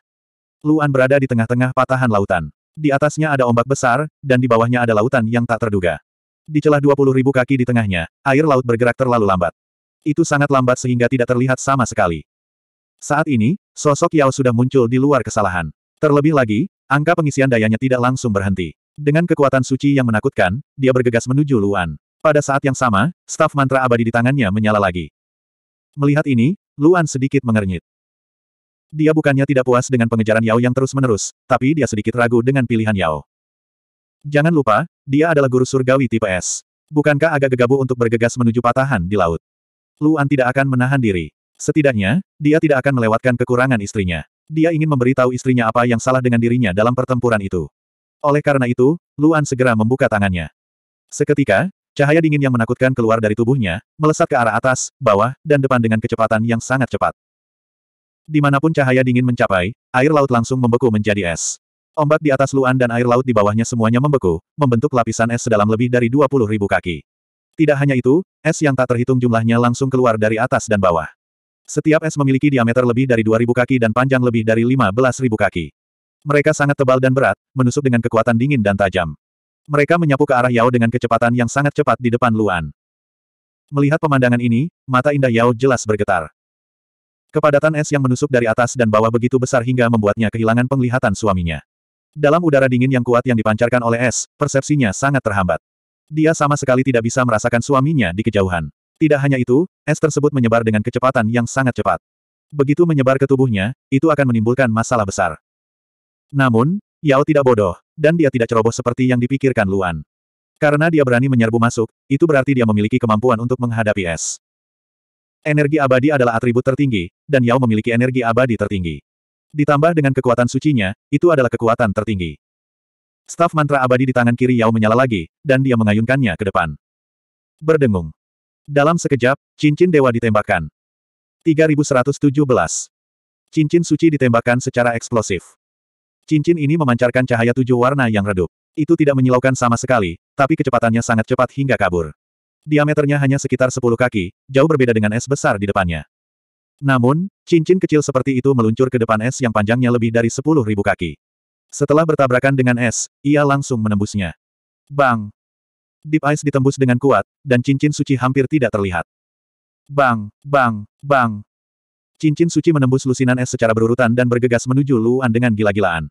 Luan berada di tengah-tengah patahan lautan. Di atasnya ada ombak besar, dan di bawahnya ada lautan yang tak terduga. Di celah dua puluh ribu kaki di tengahnya, air laut bergerak terlalu lambat. Itu sangat lambat sehingga tidak terlihat sama sekali. Saat ini, sosok Yao sudah muncul di luar kesalahan. Terlebih lagi, angka pengisian dayanya tidak langsung berhenti. Dengan kekuatan suci yang menakutkan, dia bergegas menuju Luan. Pada saat yang sama, staf mantra abadi di tangannya menyala lagi. Melihat ini, Luan sedikit mengernyit. Dia bukannya tidak puas dengan pengejaran Yao yang terus-menerus, tapi dia sedikit ragu dengan pilihan Yao. Jangan lupa, dia adalah guru surgawi tipe S. Bukankah agak gegabah untuk bergegas menuju patahan di laut? Luan tidak akan menahan diri. Setidaknya, dia tidak akan melewatkan kekurangan istrinya. Dia ingin memberitahu istrinya apa yang salah dengan dirinya dalam pertempuran itu. Oleh karena itu, Luan segera membuka tangannya. Seketika, Cahaya dingin yang menakutkan keluar dari tubuhnya, melesat ke arah atas, bawah, dan depan dengan kecepatan yang sangat cepat. Dimanapun cahaya dingin mencapai, air laut langsung membeku menjadi es. Ombak di atas Luan dan air laut di bawahnya semuanya membeku, membentuk lapisan es sedalam lebih dari 20 ribu kaki. Tidak hanya itu, es yang tak terhitung jumlahnya langsung keluar dari atas dan bawah. Setiap es memiliki diameter lebih dari 2.000 kaki dan panjang lebih dari 15.000 kaki. Mereka sangat tebal dan berat, menusuk dengan kekuatan dingin dan tajam. Mereka menyapu ke arah Yao dengan kecepatan yang sangat cepat di depan Luan. Melihat pemandangan ini, mata indah Yao jelas bergetar. Kepadatan es yang menusuk dari atas dan bawah begitu besar hingga membuatnya kehilangan penglihatan suaminya. Dalam udara dingin yang kuat yang dipancarkan oleh es, persepsinya sangat terhambat. Dia sama sekali tidak bisa merasakan suaminya di kejauhan. Tidak hanya itu, es tersebut menyebar dengan kecepatan yang sangat cepat. Begitu menyebar ke tubuhnya, itu akan menimbulkan masalah besar. Namun, Yao tidak bodoh dan dia tidak ceroboh seperti yang dipikirkan Luan. Karena dia berani menyerbu masuk, itu berarti dia memiliki kemampuan untuk menghadapi es. Energi abadi adalah atribut tertinggi, dan Yao memiliki energi abadi tertinggi. Ditambah dengan kekuatan sucinya, itu adalah kekuatan tertinggi. Staf mantra abadi di tangan kiri Yao menyala lagi, dan dia mengayunkannya ke depan. Berdengung. Dalam sekejap, cincin dewa ditembakkan. 3117. Cincin suci ditembakkan secara eksplosif. Cincin ini memancarkan cahaya tujuh warna yang redup. Itu tidak menyilaukan sama sekali, tapi kecepatannya sangat cepat hingga kabur. Diameternya hanya sekitar 10 kaki, jauh berbeda dengan es besar di depannya. Namun, cincin kecil seperti itu meluncur ke depan es yang panjangnya lebih dari sepuluh ribu kaki. Setelah bertabrakan dengan es, ia langsung menembusnya. Bang! Deep Ice ditembus dengan kuat, dan cincin suci hampir tidak terlihat. Bang, bang, bang, Cincin suci menembus lusinan es secara berurutan dan bergegas menuju Luan dengan gila-gilaan.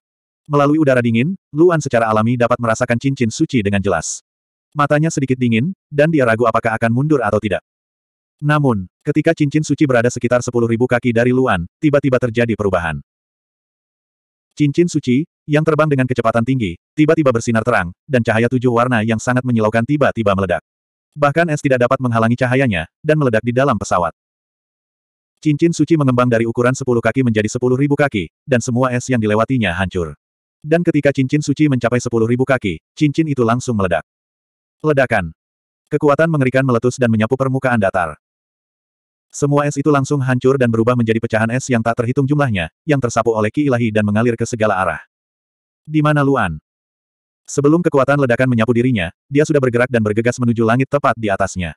Melalui udara dingin, Luan secara alami dapat merasakan cincin suci dengan jelas. Matanya sedikit dingin, dan dia ragu apakah akan mundur atau tidak. Namun, ketika cincin suci berada sekitar 10.000 kaki dari Luan, tiba-tiba terjadi perubahan. Cincin suci, yang terbang dengan kecepatan tinggi, tiba-tiba bersinar terang, dan cahaya tujuh warna yang sangat menyilaukan tiba-tiba meledak. Bahkan es tidak dapat menghalangi cahayanya, dan meledak di dalam pesawat. Cincin suci mengembang dari ukuran sepuluh kaki menjadi sepuluh ribu kaki, dan semua es yang dilewatinya hancur. Dan ketika cincin suci mencapai sepuluh ribu kaki, cincin itu langsung meledak. Ledakan. Kekuatan mengerikan meletus dan menyapu permukaan datar. Semua es itu langsung hancur dan berubah menjadi pecahan es yang tak terhitung jumlahnya, yang tersapu oleh ki ilahi dan mengalir ke segala arah. Di mana Luan? Sebelum kekuatan ledakan menyapu dirinya, dia sudah bergerak dan bergegas menuju langit tepat di atasnya.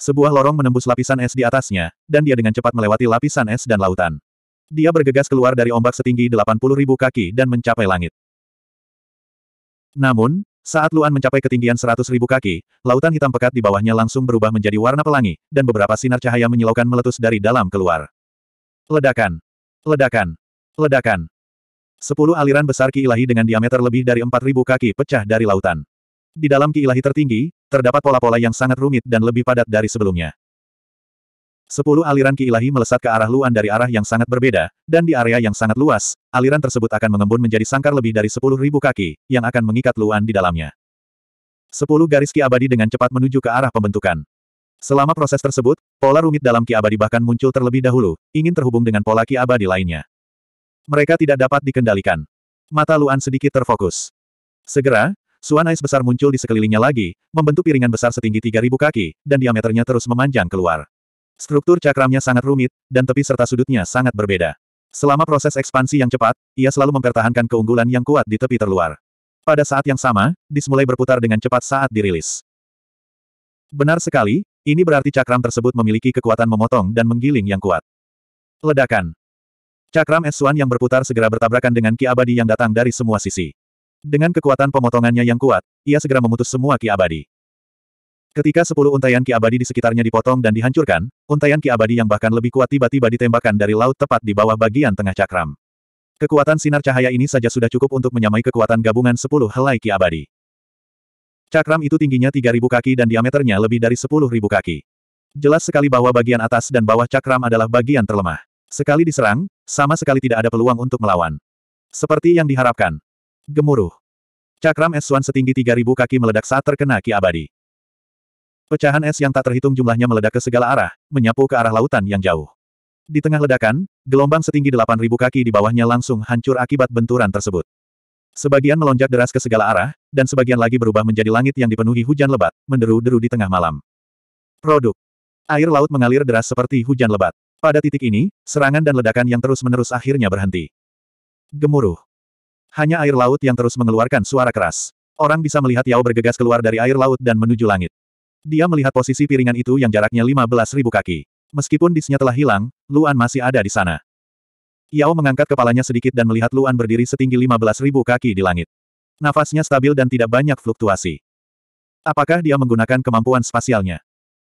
Sebuah lorong menembus lapisan es di atasnya, dan dia dengan cepat melewati lapisan es dan lautan. Dia bergegas keluar dari ombak setinggi 80 ribu kaki dan mencapai langit. Namun, saat Luan mencapai ketinggian 100 ribu kaki, lautan hitam pekat di bawahnya langsung berubah menjadi warna pelangi, dan beberapa sinar cahaya menyilaukan meletus dari dalam keluar. Ledakan! Ledakan! Ledakan! Sepuluh aliran besar kiilahi dengan diameter lebih dari 4.000 kaki pecah dari lautan. Di dalam kiilahi tertinggi, Terdapat pola-pola yang sangat rumit dan lebih padat dari sebelumnya. Sepuluh aliran ki ilahi melesat ke arah Luan dari arah yang sangat berbeda, dan di area yang sangat luas, aliran tersebut akan mengembun menjadi sangkar lebih dari sepuluh ribu kaki, yang akan mengikat Luan di dalamnya. Sepuluh garis ki abadi dengan cepat menuju ke arah pembentukan. Selama proses tersebut, pola rumit dalam ki abadi bahkan muncul terlebih dahulu, ingin terhubung dengan pola ki abadi lainnya. Mereka tidak dapat dikendalikan. Mata Luan sedikit terfokus. Segera, Suan ais besar muncul di sekelilingnya lagi, membentuk piringan besar setinggi 3.000 kaki, dan diameternya terus memanjang keluar. Struktur cakramnya sangat rumit, dan tepi serta sudutnya sangat berbeda. Selama proses ekspansi yang cepat, ia selalu mempertahankan keunggulan yang kuat di tepi terluar. Pada saat yang sama, dis mulai berputar dengan cepat saat dirilis. Benar sekali, ini berarti cakram tersebut memiliki kekuatan memotong dan menggiling yang kuat. Ledakan. Cakram es Suan yang berputar segera bertabrakan dengan ki abadi yang datang dari semua sisi. Dengan kekuatan pemotongannya yang kuat, ia segera memutus semua ki abadi. Ketika sepuluh untaian ki abadi di sekitarnya dipotong dan dihancurkan, untaian ki abadi yang bahkan lebih kuat tiba-tiba ditembakkan dari laut tepat di bawah bagian tengah cakram. Kekuatan sinar cahaya ini saja sudah cukup untuk menyamai kekuatan gabungan sepuluh helai ki abadi. Cakram itu tingginya tiga ribu kaki dan diameternya lebih dari sepuluh ribu kaki. Jelas sekali bahwa bagian atas dan bawah cakram adalah bagian terlemah. Sekali diserang, sama sekali tidak ada peluang untuk melawan. Seperti yang diharapkan, Gemuruh. Cakram es Suan setinggi 3000 kaki meledak saat terkena Ki Abadi. Pecahan es yang tak terhitung jumlahnya meledak ke segala arah, menyapu ke arah lautan yang jauh. Di tengah ledakan, gelombang setinggi 8.000 kaki di bawahnya langsung hancur akibat benturan tersebut. Sebagian melonjak deras ke segala arah, dan sebagian lagi berubah menjadi langit yang dipenuhi hujan lebat, menderu-deru di tengah malam. Produk. Air laut mengalir deras seperti hujan lebat. Pada titik ini, serangan dan ledakan yang terus-menerus akhirnya berhenti. Gemuruh. Hanya air laut yang terus mengeluarkan suara keras. Orang bisa melihat Yao bergegas keluar dari air laut dan menuju langit. Dia melihat posisi piringan itu yang jaraknya 15.000 kaki. Meskipun disnya telah hilang, Luan masih ada di sana. Yao mengangkat kepalanya sedikit dan melihat Luan berdiri setinggi 15.000 kaki di langit. Nafasnya stabil dan tidak banyak fluktuasi. Apakah dia menggunakan kemampuan spasialnya?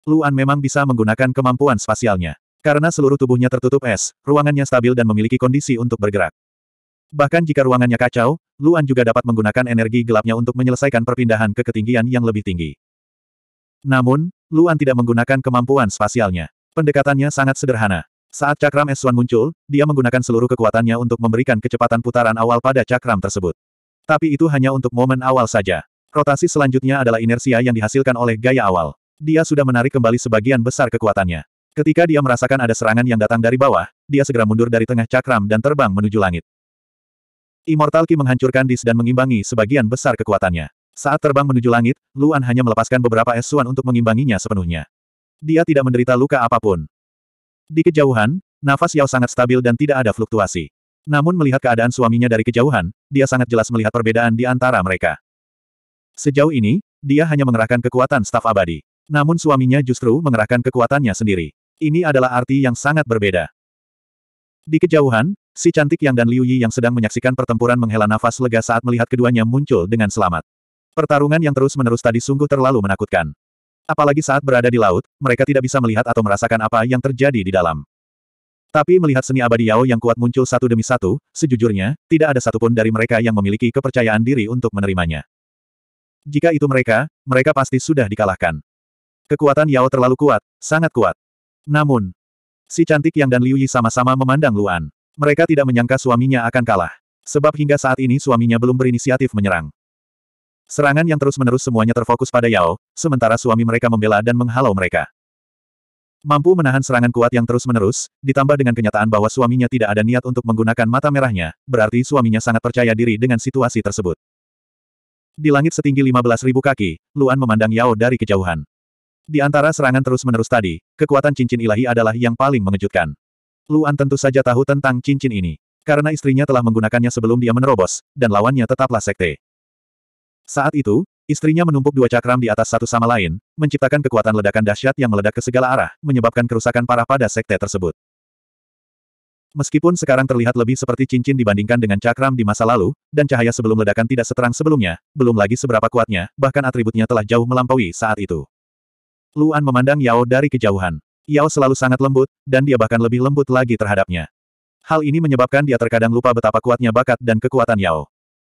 Luan memang bisa menggunakan kemampuan spasialnya. Karena seluruh tubuhnya tertutup es, ruangannya stabil dan memiliki kondisi untuk bergerak. Bahkan jika ruangannya kacau, Luan juga dapat menggunakan energi gelapnya untuk menyelesaikan perpindahan ke ketinggian yang lebih tinggi. Namun, Luan tidak menggunakan kemampuan spasialnya. Pendekatannya sangat sederhana. Saat cakram S1 muncul, dia menggunakan seluruh kekuatannya untuk memberikan kecepatan putaran awal pada cakram tersebut. Tapi itu hanya untuk momen awal saja. Rotasi selanjutnya adalah inersia yang dihasilkan oleh gaya awal. Dia sudah menarik kembali sebagian besar kekuatannya. Ketika dia merasakan ada serangan yang datang dari bawah, dia segera mundur dari tengah cakram dan terbang menuju langit. Immortal Ki menghancurkan dis dan mengimbangi sebagian besar kekuatannya. Saat terbang menuju langit, Luan hanya melepaskan beberapa esuan untuk mengimbanginya sepenuhnya. Dia tidak menderita luka apapun. Di kejauhan, nafas Yao sangat stabil dan tidak ada fluktuasi. Namun melihat keadaan suaminya dari kejauhan, dia sangat jelas melihat perbedaan di antara mereka. Sejauh ini, dia hanya mengerahkan kekuatan staf abadi. Namun suaminya justru mengerahkan kekuatannya sendiri. Ini adalah arti yang sangat berbeda. Di kejauhan, Si cantik Yang dan Liu Yi yang sedang menyaksikan pertempuran menghela nafas lega saat melihat keduanya muncul dengan selamat. Pertarungan yang terus-menerus tadi sungguh terlalu menakutkan. Apalagi saat berada di laut, mereka tidak bisa melihat atau merasakan apa yang terjadi di dalam. Tapi melihat seni abadi Yao yang kuat muncul satu demi satu, sejujurnya, tidak ada satupun dari mereka yang memiliki kepercayaan diri untuk menerimanya. Jika itu mereka, mereka pasti sudah dikalahkan. Kekuatan Yao terlalu kuat, sangat kuat. Namun, si cantik Yang dan Liu Yi sama-sama memandang Luan. Mereka tidak menyangka suaminya akan kalah. Sebab hingga saat ini suaminya belum berinisiatif menyerang. Serangan yang terus-menerus semuanya terfokus pada Yao, sementara suami mereka membela dan menghalau mereka. Mampu menahan serangan kuat yang terus-menerus, ditambah dengan kenyataan bahwa suaminya tidak ada niat untuk menggunakan mata merahnya, berarti suaminya sangat percaya diri dengan situasi tersebut. Di langit setinggi 15.000 kaki, Luan memandang Yao dari kejauhan. Di antara serangan terus-menerus tadi, kekuatan cincin ilahi adalah yang paling mengejutkan. Luan tentu saja tahu tentang cincin ini. Karena istrinya telah menggunakannya sebelum dia menerobos, dan lawannya tetaplah sekte. Saat itu, istrinya menumpuk dua cakram di atas satu sama lain, menciptakan kekuatan ledakan dahsyat yang meledak ke segala arah, menyebabkan kerusakan parah pada sekte tersebut. Meskipun sekarang terlihat lebih seperti cincin dibandingkan dengan cakram di masa lalu, dan cahaya sebelum ledakan tidak seterang sebelumnya, belum lagi seberapa kuatnya, bahkan atributnya telah jauh melampaui saat itu. Luan memandang Yao dari kejauhan. Yao selalu sangat lembut, dan dia bahkan lebih lembut lagi terhadapnya. Hal ini menyebabkan dia terkadang lupa betapa kuatnya bakat dan kekuatan Yao.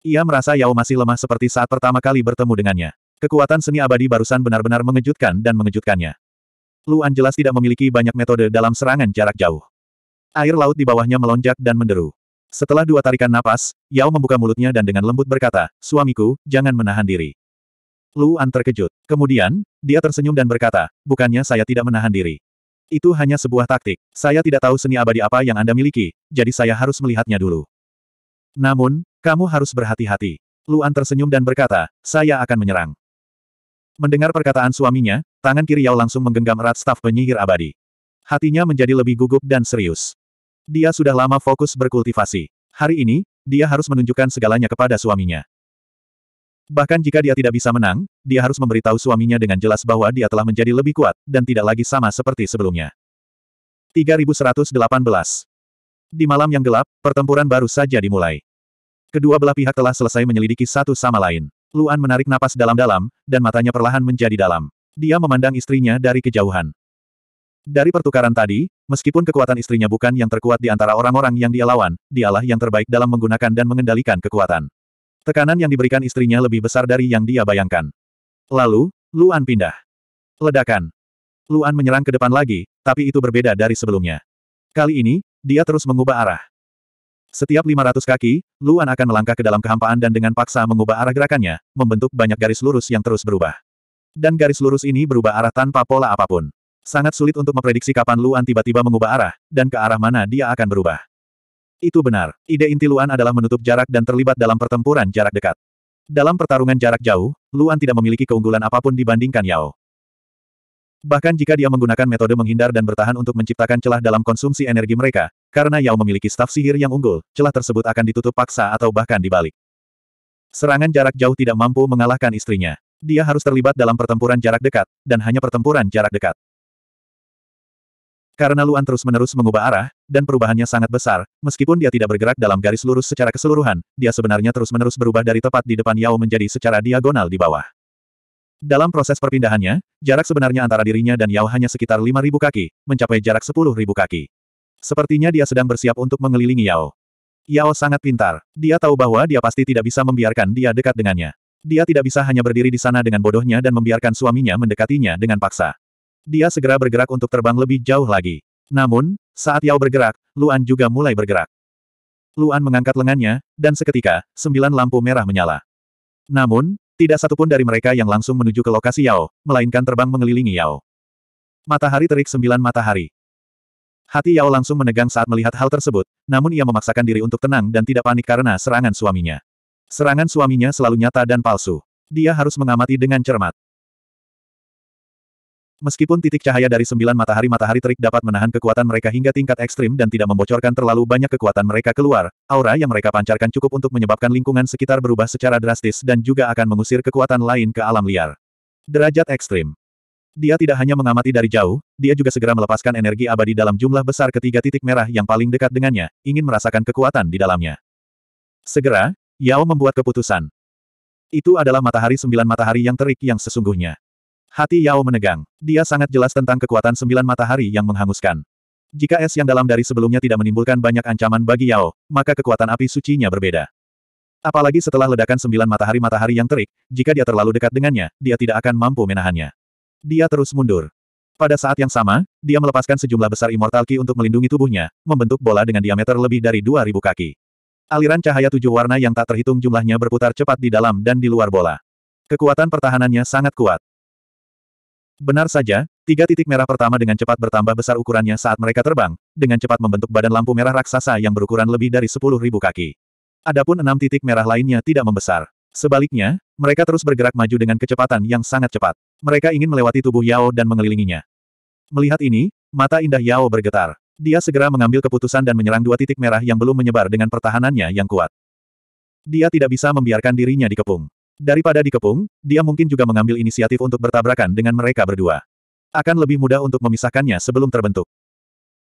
Ia merasa Yao masih lemah seperti saat pertama kali bertemu dengannya. Kekuatan seni abadi barusan benar-benar mengejutkan dan mengejutkannya. Luan jelas tidak memiliki banyak metode dalam serangan jarak jauh. Air laut di bawahnya melonjak dan menderu. Setelah dua tarikan napas, Yao membuka mulutnya dan dengan lembut berkata, Suamiku, jangan menahan diri. Luan terkejut. Kemudian, dia tersenyum dan berkata, bukannya saya tidak menahan diri. Itu hanya sebuah taktik. Saya tidak tahu seni abadi apa yang Anda miliki, jadi saya harus melihatnya dulu. Namun, kamu harus berhati-hati. Luan tersenyum dan berkata, saya akan menyerang. Mendengar perkataan suaminya, tangan kiri Yao langsung menggenggam erat staf penyihir abadi. Hatinya menjadi lebih gugup dan serius. Dia sudah lama fokus berkultivasi. Hari ini, dia harus menunjukkan segalanya kepada suaminya. Bahkan jika dia tidak bisa menang, dia harus memberitahu suaminya dengan jelas bahwa dia telah menjadi lebih kuat, dan tidak lagi sama seperti sebelumnya. 3118 Di malam yang gelap, pertempuran baru saja dimulai. Kedua belah pihak telah selesai menyelidiki satu sama lain. Luan menarik napas dalam-dalam, dan matanya perlahan menjadi dalam. Dia memandang istrinya dari kejauhan. Dari pertukaran tadi, meskipun kekuatan istrinya bukan yang terkuat di antara orang-orang yang dia lawan, dialah yang terbaik dalam menggunakan dan mengendalikan kekuatan. Tekanan yang diberikan istrinya lebih besar dari yang dia bayangkan. Lalu, Luan pindah. Ledakan. Luan menyerang ke depan lagi, tapi itu berbeda dari sebelumnya. Kali ini, dia terus mengubah arah. Setiap 500 kaki, Luan akan melangkah ke dalam kehampaan dan dengan paksa mengubah arah gerakannya, membentuk banyak garis lurus yang terus berubah. Dan garis lurus ini berubah arah tanpa pola apapun. Sangat sulit untuk memprediksi kapan Luan tiba-tiba mengubah arah, dan ke arah mana dia akan berubah. Itu benar. Ide inti Luan adalah menutup jarak dan terlibat dalam pertempuran jarak dekat. Dalam pertarungan jarak jauh, Luan tidak memiliki keunggulan apapun dibandingkan Yao. Bahkan jika dia menggunakan metode menghindar dan bertahan untuk menciptakan celah dalam konsumsi energi mereka, karena Yao memiliki staf sihir yang unggul, celah tersebut akan ditutup paksa atau bahkan dibalik. Serangan jarak jauh tidak mampu mengalahkan istrinya. Dia harus terlibat dalam pertempuran jarak dekat, dan hanya pertempuran jarak dekat. Karena Luan terus-menerus mengubah arah, dan perubahannya sangat besar, meskipun dia tidak bergerak dalam garis lurus secara keseluruhan, dia sebenarnya terus-menerus berubah dari tepat di depan Yao menjadi secara diagonal di bawah. Dalam proses perpindahannya, jarak sebenarnya antara dirinya dan Yao hanya sekitar 5.000 kaki, mencapai jarak 10.000 kaki. Sepertinya dia sedang bersiap untuk mengelilingi Yao. Yao sangat pintar. Dia tahu bahwa dia pasti tidak bisa membiarkan dia dekat dengannya. Dia tidak bisa hanya berdiri di sana dengan bodohnya dan membiarkan suaminya mendekatinya dengan paksa. Dia segera bergerak untuk terbang lebih jauh lagi. Namun, saat Yao bergerak, Luan juga mulai bergerak. Luan mengangkat lengannya, dan seketika, sembilan lampu merah menyala. Namun, tidak satupun dari mereka yang langsung menuju ke lokasi Yao, melainkan terbang mengelilingi Yao. Matahari terik sembilan matahari. Hati Yao langsung menegang saat melihat hal tersebut, namun ia memaksakan diri untuk tenang dan tidak panik karena serangan suaminya. Serangan suaminya selalu nyata dan palsu. Dia harus mengamati dengan cermat. Meskipun titik cahaya dari sembilan matahari-matahari terik dapat menahan kekuatan mereka hingga tingkat ekstrim dan tidak membocorkan terlalu banyak kekuatan mereka keluar, aura yang mereka pancarkan cukup untuk menyebabkan lingkungan sekitar berubah secara drastis dan juga akan mengusir kekuatan lain ke alam liar. Derajat ekstrim. Dia tidak hanya mengamati dari jauh, dia juga segera melepaskan energi abadi dalam jumlah besar ketiga titik merah yang paling dekat dengannya, ingin merasakan kekuatan di dalamnya. Segera, Yao membuat keputusan. Itu adalah matahari sembilan matahari yang terik yang sesungguhnya. Hati Yao menegang. Dia sangat jelas tentang kekuatan sembilan matahari yang menghanguskan. Jika es yang dalam dari sebelumnya tidak menimbulkan banyak ancaman bagi Yao, maka kekuatan api sucinya berbeda. Apalagi setelah ledakan sembilan matahari-matahari yang terik, jika dia terlalu dekat dengannya, dia tidak akan mampu menahannya. Dia terus mundur. Pada saat yang sama, dia melepaskan sejumlah besar immortal ki untuk melindungi tubuhnya, membentuk bola dengan diameter lebih dari 2000 kaki. Aliran cahaya tujuh warna yang tak terhitung jumlahnya berputar cepat di dalam dan di luar bola. Kekuatan pertahanannya sangat kuat. Benar saja, tiga titik merah pertama dengan cepat bertambah besar ukurannya saat mereka terbang, dengan cepat membentuk badan lampu merah raksasa yang berukuran lebih dari 10.000 kaki. Adapun enam titik merah lainnya tidak membesar. Sebaliknya, mereka terus bergerak maju dengan kecepatan yang sangat cepat. Mereka ingin melewati tubuh Yao dan mengelilinginya. Melihat ini, mata indah Yao bergetar. Dia segera mengambil keputusan dan menyerang dua titik merah yang belum menyebar dengan pertahanannya yang kuat. Dia tidak bisa membiarkan dirinya dikepung. Daripada dikepung, dia mungkin juga mengambil inisiatif untuk bertabrakan dengan mereka berdua. Akan lebih mudah untuk memisahkannya sebelum terbentuk.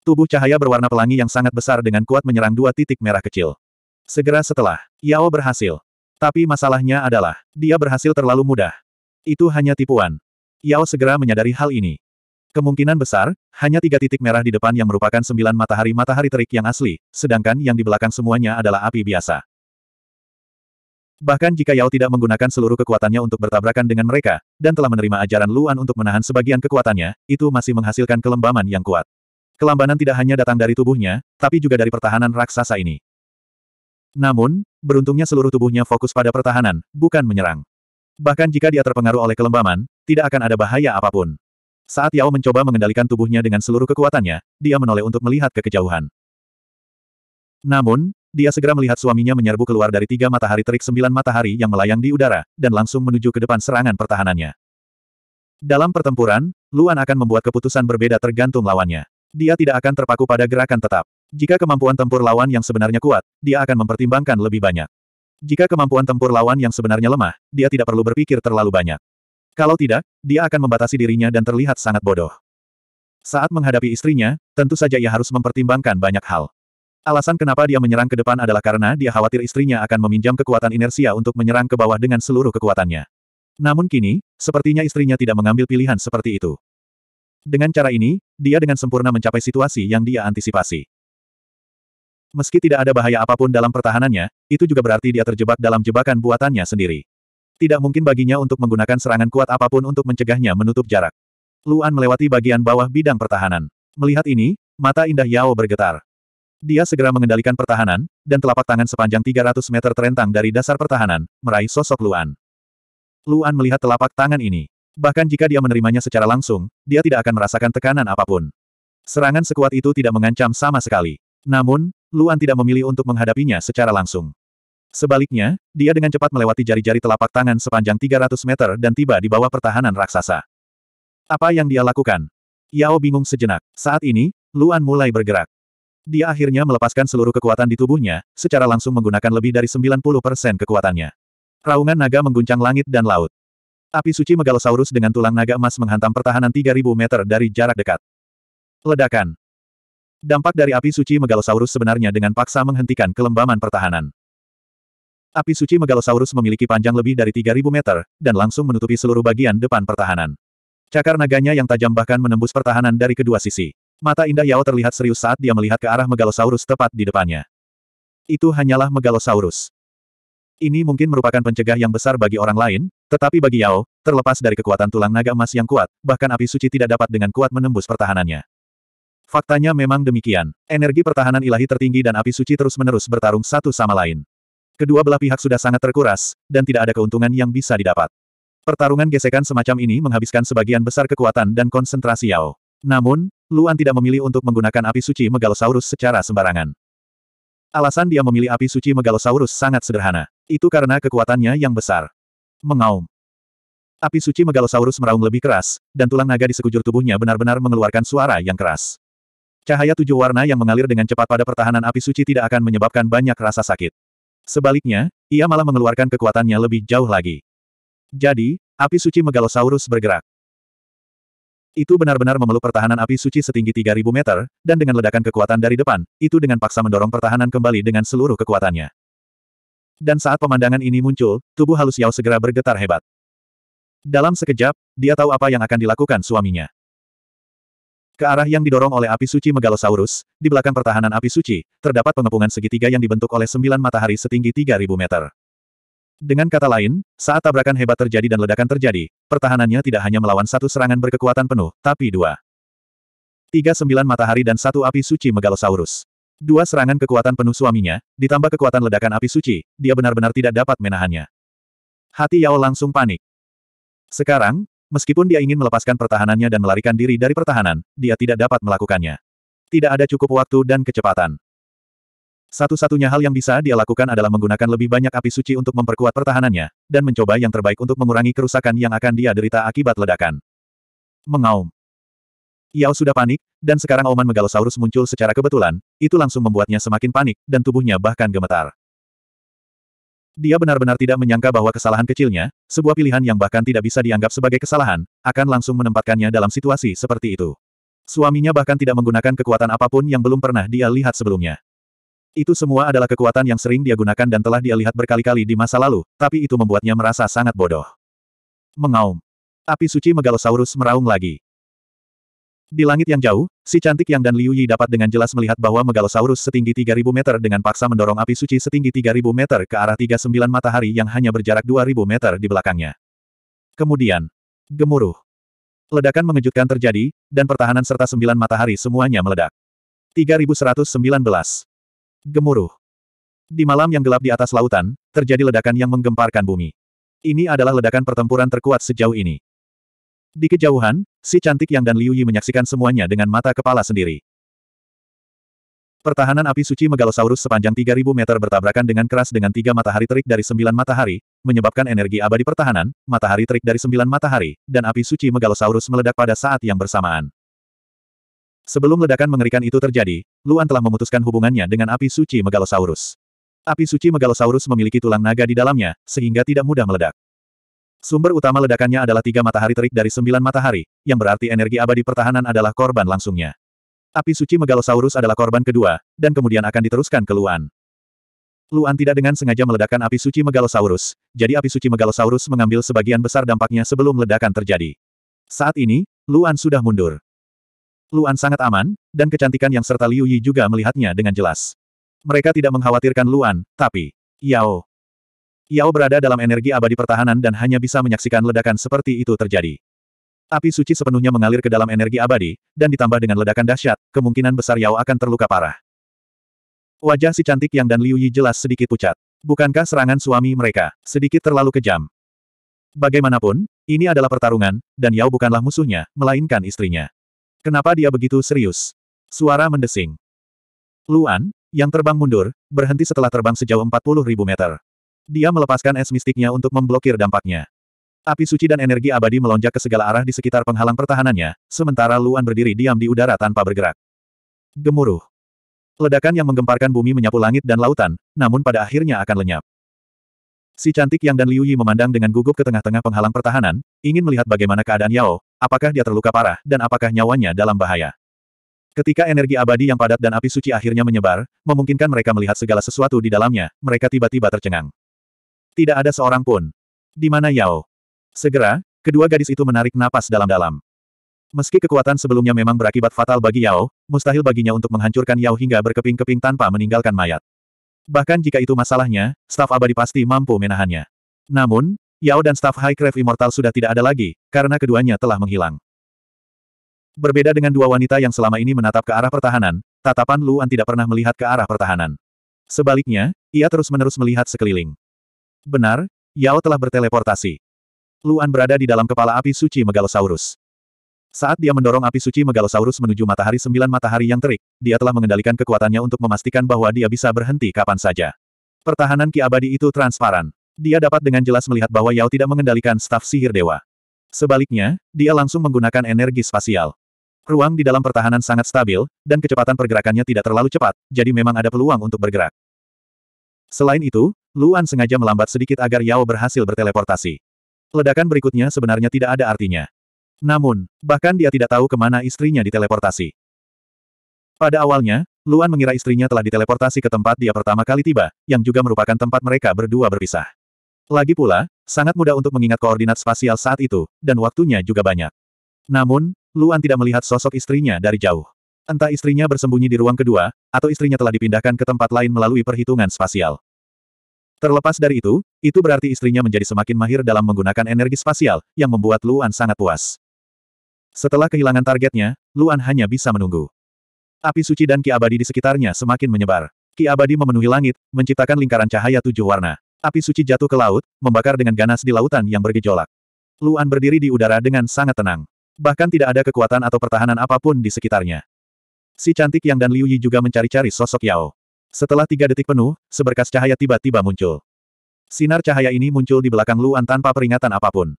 Tubuh cahaya berwarna pelangi yang sangat besar dengan kuat menyerang dua titik merah kecil. Segera setelah, Yao berhasil. Tapi masalahnya adalah, dia berhasil terlalu mudah. Itu hanya tipuan. Yao segera menyadari hal ini. Kemungkinan besar, hanya tiga titik merah di depan yang merupakan sembilan matahari-matahari terik yang asli, sedangkan yang di belakang semuanya adalah api biasa. Bahkan jika Yao tidak menggunakan seluruh kekuatannya untuk bertabrakan dengan mereka, dan telah menerima ajaran Luan untuk menahan sebagian kekuatannya, itu masih menghasilkan kelembaman yang kuat. Kelambanan tidak hanya datang dari tubuhnya, tapi juga dari pertahanan raksasa ini. Namun, beruntungnya seluruh tubuhnya fokus pada pertahanan, bukan menyerang. Bahkan jika dia terpengaruh oleh kelembaman, tidak akan ada bahaya apapun. Saat Yao mencoba mengendalikan tubuhnya dengan seluruh kekuatannya, dia menoleh untuk melihat ke kejauhan. Namun, dia segera melihat suaminya menyerbu keluar dari tiga matahari terik sembilan matahari yang melayang di udara, dan langsung menuju ke depan serangan pertahanannya. Dalam pertempuran, Luan akan membuat keputusan berbeda tergantung lawannya. Dia tidak akan terpaku pada gerakan tetap. Jika kemampuan tempur lawan yang sebenarnya kuat, dia akan mempertimbangkan lebih banyak. Jika kemampuan tempur lawan yang sebenarnya lemah, dia tidak perlu berpikir terlalu banyak. Kalau tidak, dia akan membatasi dirinya dan terlihat sangat bodoh. Saat menghadapi istrinya, tentu saja ia harus mempertimbangkan banyak hal. Alasan kenapa dia menyerang ke depan adalah karena dia khawatir istrinya akan meminjam kekuatan inersia untuk menyerang ke bawah dengan seluruh kekuatannya. Namun kini, sepertinya istrinya tidak mengambil pilihan seperti itu. Dengan cara ini, dia dengan sempurna mencapai situasi yang dia antisipasi. Meski tidak ada bahaya apapun dalam pertahanannya, itu juga berarti dia terjebak dalam jebakan buatannya sendiri. Tidak mungkin baginya untuk menggunakan serangan kuat apapun untuk mencegahnya menutup jarak. Luan melewati bagian bawah bidang pertahanan. Melihat ini, mata indah Yao bergetar. Dia segera mengendalikan pertahanan, dan telapak tangan sepanjang 300 meter terentang dari dasar pertahanan, meraih sosok Luan. Luan melihat telapak tangan ini. Bahkan jika dia menerimanya secara langsung, dia tidak akan merasakan tekanan apapun. Serangan sekuat itu tidak mengancam sama sekali. Namun, Luan tidak memilih untuk menghadapinya secara langsung. Sebaliknya, dia dengan cepat melewati jari-jari telapak tangan sepanjang 300 meter dan tiba di bawah pertahanan raksasa. Apa yang dia lakukan? Yao bingung sejenak. Saat ini, Luan mulai bergerak. Dia akhirnya melepaskan seluruh kekuatan di tubuhnya, secara langsung menggunakan lebih dari 90% kekuatannya. Raungan naga mengguncang langit dan laut. Api suci Megalosaurus dengan tulang naga emas menghantam pertahanan 3000 meter dari jarak dekat. Ledakan. Dampak dari api suci Megalosaurus sebenarnya dengan paksa menghentikan kelembaman pertahanan. Api suci Megalosaurus memiliki panjang lebih dari 3000 meter, dan langsung menutupi seluruh bagian depan pertahanan. Cakar naganya yang tajam bahkan menembus pertahanan dari kedua sisi. Mata indah Yao terlihat serius saat dia melihat ke arah Megalosaurus tepat di depannya. Itu hanyalah Megalosaurus. Ini mungkin merupakan pencegah yang besar bagi orang lain, tetapi bagi Yao, terlepas dari kekuatan tulang naga emas yang kuat, bahkan api suci tidak dapat dengan kuat menembus pertahanannya. Faktanya memang demikian. Energi pertahanan ilahi tertinggi dan api suci terus-menerus bertarung satu sama lain. Kedua belah pihak sudah sangat terkuras, dan tidak ada keuntungan yang bisa didapat. Pertarungan gesekan semacam ini menghabiskan sebagian besar kekuatan dan konsentrasi Yao. Namun, Luan tidak memilih untuk menggunakan api suci Megalosaurus secara sembarangan. Alasan dia memilih api suci Megalosaurus sangat sederhana. Itu karena kekuatannya yang besar. Mengaum. Api suci Megalosaurus meraung lebih keras, dan tulang naga di sekujur tubuhnya benar-benar mengeluarkan suara yang keras. Cahaya tujuh warna yang mengalir dengan cepat pada pertahanan api suci tidak akan menyebabkan banyak rasa sakit. Sebaliknya, ia malah mengeluarkan kekuatannya lebih jauh lagi. Jadi, api suci Megalosaurus bergerak. Itu benar-benar memeluk pertahanan api suci setinggi 3000 meter, dan dengan ledakan kekuatan dari depan, itu dengan paksa mendorong pertahanan kembali dengan seluruh kekuatannya. Dan saat pemandangan ini muncul, tubuh halus Yao segera bergetar hebat. Dalam sekejap, dia tahu apa yang akan dilakukan suaminya. Ke arah yang didorong oleh api suci Megalosaurus, di belakang pertahanan api suci, terdapat pengepungan segitiga yang dibentuk oleh sembilan matahari setinggi 3000 meter. Dengan kata lain, saat tabrakan hebat terjadi dan ledakan terjadi, pertahanannya tidak hanya melawan satu serangan berkekuatan penuh, tapi dua. Tiga sembilan matahari dan satu api suci Megalosaurus. Dua serangan kekuatan penuh suaminya, ditambah kekuatan ledakan api suci, dia benar-benar tidak dapat menahannya. Hati Yao langsung panik. Sekarang, meskipun dia ingin melepaskan pertahanannya dan melarikan diri dari pertahanan, dia tidak dapat melakukannya. Tidak ada cukup waktu dan kecepatan. Satu-satunya hal yang bisa dia lakukan adalah menggunakan lebih banyak api suci untuk memperkuat pertahanannya, dan mencoba yang terbaik untuk mengurangi kerusakan yang akan dia derita akibat ledakan. Mengaum. Yao sudah panik, dan sekarang auman megalosaurus muncul secara kebetulan, itu langsung membuatnya semakin panik, dan tubuhnya bahkan gemetar. Dia benar-benar tidak menyangka bahwa kesalahan kecilnya, sebuah pilihan yang bahkan tidak bisa dianggap sebagai kesalahan, akan langsung menempatkannya dalam situasi seperti itu. Suaminya bahkan tidak menggunakan kekuatan apapun yang belum pernah dia lihat sebelumnya. Itu semua adalah kekuatan yang sering dia gunakan dan telah dia lihat berkali-kali di masa lalu, tapi itu membuatnya merasa sangat bodoh. Mengaum. Api suci Megalosaurus meraung lagi. Di langit yang jauh, si cantik Yang dan Liu Yi dapat dengan jelas melihat bahwa Megalosaurus setinggi 3000 meter dengan paksa mendorong api suci setinggi 3000 meter ke arah 39 matahari yang hanya berjarak 2000 meter di belakangnya. Kemudian, gemuruh. Ledakan mengejutkan terjadi, dan pertahanan serta sembilan matahari semuanya meledak. 3119 Gemuruh. Di malam yang gelap di atas lautan, terjadi ledakan yang menggemparkan bumi. Ini adalah ledakan pertempuran terkuat sejauh ini. Di kejauhan, si cantik Yang dan Liu Yi menyaksikan semuanya dengan mata kepala sendiri. Pertahanan api suci Megalosaurus sepanjang 3000 meter bertabrakan dengan keras dengan tiga matahari terik dari sembilan matahari, menyebabkan energi abadi pertahanan, matahari terik dari sembilan matahari, dan api suci Megalosaurus meledak pada saat yang bersamaan. Sebelum ledakan mengerikan itu terjadi, Luan telah memutuskan hubungannya dengan api suci Megalosaurus. Api suci Megalosaurus memiliki tulang naga di dalamnya, sehingga tidak mudah meledak. Sumber utama ledakannya adalah tiga matahari terik dari sembilan matahari, yang berarti energi abadi pertahanan adalah korban langsungnya. Api suci Megalosaurus adalah korban kedua, dan kemudian akan diteruskan ke Luan. Luan tidak dengan sengaja meledakkan api suci Megalosaurus, jadi api suci Megalosaurus mengambil sebagian besar dampaknya sebelum ledakan terjadi. Saat ini, Luan sudah mundur. Luan sangat aman, dan kecantikan yang serta Liu Yi juga melihatnya dengan jelas. Mereka tidak mengkhawatirkan Luan, tapi Yao. Yao berada dalam energi abadi pertahanan dan hanya bisa menyaksikan ledakan seperti itu terjadi. Api suci sepenuhnya mengalir ke dalam energi abadi, dan ditambah dengan ledakan dahsyat, kemungkinan besar Yao akan terluka parah. Wajah si cantik Yang dan Liu Yi jelas sedikit pucat. Bukankah serangan suami mereka sedikit terlalu kejam? Bagaimanapun, ini adalah pertarungan, dan Yao bukanlah musuhnya, melainkan istrinya. Kenapa dia begitu serius? Suara mendesing. Luan, yang terbang mundur, berhenti setelah terbang sejauh 40 ribu meter. Dia melepaskan es mistiknya untuk memblokir dampaknya. Api suci dan energi abadi melonjak ke segala arah di sekitar penghalang pertahanannya, sementara Luan berdiri diam di udara tanpa bergerak. Gemuruh. Ledakan yang menggemparkan bumi menyapu langit dan lautan, namun pada akhirnya akan lenyap. Si cantik Yang dan Liu Yi memandang dengan gugup ke tengah-tengah penghalang pertahanan, ingin melihat bagaimana keadaan Yao, apakah dia terluka parah, dan apakah nyawanya dalam bahaya. Ketika energi abadi yang padat dan api suci akhirnya menyebar, memungkinkan mereka melihat segala sesuatu di dalamnya, mereka tiba-tiba tercengang. Tidak ada seorang pun. Di mana Yao? Segera, kedua gadis itu menarik napas dalam-dalam. Meski kekuatan sebelumnya memang berakibat fatal bagi Yao, mustahil baginya untuk menghancurkan Yao hingga berkeping-keping tanpa meninggalkan mayat. Bahkan jika itu masalahnya, staf abadi pasti mampu menahannya. Namun, Yao dan staf Highcraft Immortal sudah tidak ada lagi, karena keduanya telah menghilang. Berbeda dengan dua wanita yang selama ini menatap ke arah pertahanan, tatapan Luan tidak pernah melihat ke arah pertahanan. Sebaliknya, ia terus-menerus melihat sekeliling. Benar, Yao telah berteleportasi. Luan berada di dalam kepala api suci Megalosaurus. Saat dia mendorong api suci Megalosaurus menuju matahari sembilan matahari yang terik, dia telah mengendalikan kekuatannya untuk memastikan bahwa dia bisa berhenti kapan saja. Pertahanan Ki Abadi itu transparan. Dia dapat dengan jelas melihat bahwa Yao tidak mengendalikan staf sihir dewa. Sebaliknya, dia langsung menggunakan energi spasial. Ruang di dalam pertahanan sangat stabil, dan kecepatan pergerakannya tidak terlalu cepat, jadi memang ada peluang untuk bergerak. Selain itu, Luan sengaja melambat sedikit agar Yao berhasil berteleportasi. Ledakan berikutnya sebenarnya tidak ada artinya. Namun, bahkan dia tidak tahu kemana istrinya diteleportasi. Pada awalnya, Luan mengira istrinya telah diteleportasi ke tempat dia pertama kali tiba, yang juga merupakan tempat mereka berdua berpisah. Lagi pula, sangat mudah untuk mengingat koordinat spasial saat itu, dan waktunya juga banyak. Namun, Luan tidak melihat sosok istrinya dari jauh. Entah istrinya bersembunyi di ruang kedua, atau istrinya telah dipindahkan ke tempat lain melalui perhitungan spasial. Terlepas dari itu, itu berarti istrinya menjadi semakin mahir dalam menggunakan energi spasial, yang membuat Luan sangat puas. Setelah kehilangan targetnya, Luan hanya bisa menunggu. Api suci dan ki abadi di sekitarnya semakin menyebar. Ki abadi memenuhi langit, menciptakan lingkaran cahaya tujuh warna. Api suci jatuh ke laut, membakar dengan ganas di lautan yang bergejolak. Luan berdiri di udara dengan sangat tenang. Bahkan tidak ada kekuatan atau pertahanan apapun di sekitarnya. Si cantik Yang dan Liu Yi juga mencari-cari sosok Yao. Setelah tiga detik penuh, seberkas cahaya tiba-tiba muncul. Sinar cahaya ini muncul di belakang Luan tanpa peringatan apapun.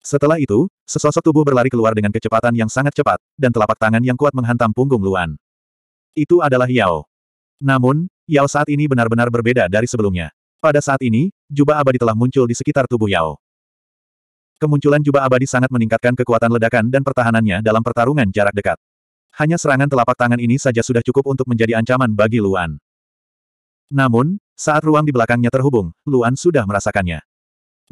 Setelah itu, sesosok tubuh berlari keluar dengan kecepatan yang sangat cepat, dan telapak tangan yang kuat menghantam punggung Luan. Itu adalah Yao. Namun, Yao saat ini benar-benar berbeda dari sebelumnya. Pada saat ini, jubah abadi telah muncul di sekitar tubuh Yao. Kemunculan jubah abadi sangat meningkatkan kekuatan ledakan dan pertahanannya dalam pertarungan jarak dekat. Hanya serangan telapak tangan ini saja sudah cukup untuk menjadi ancaman bagi Luan. Namun, saat ruang di belakangnya terhubung, Luan sudah merasakannya.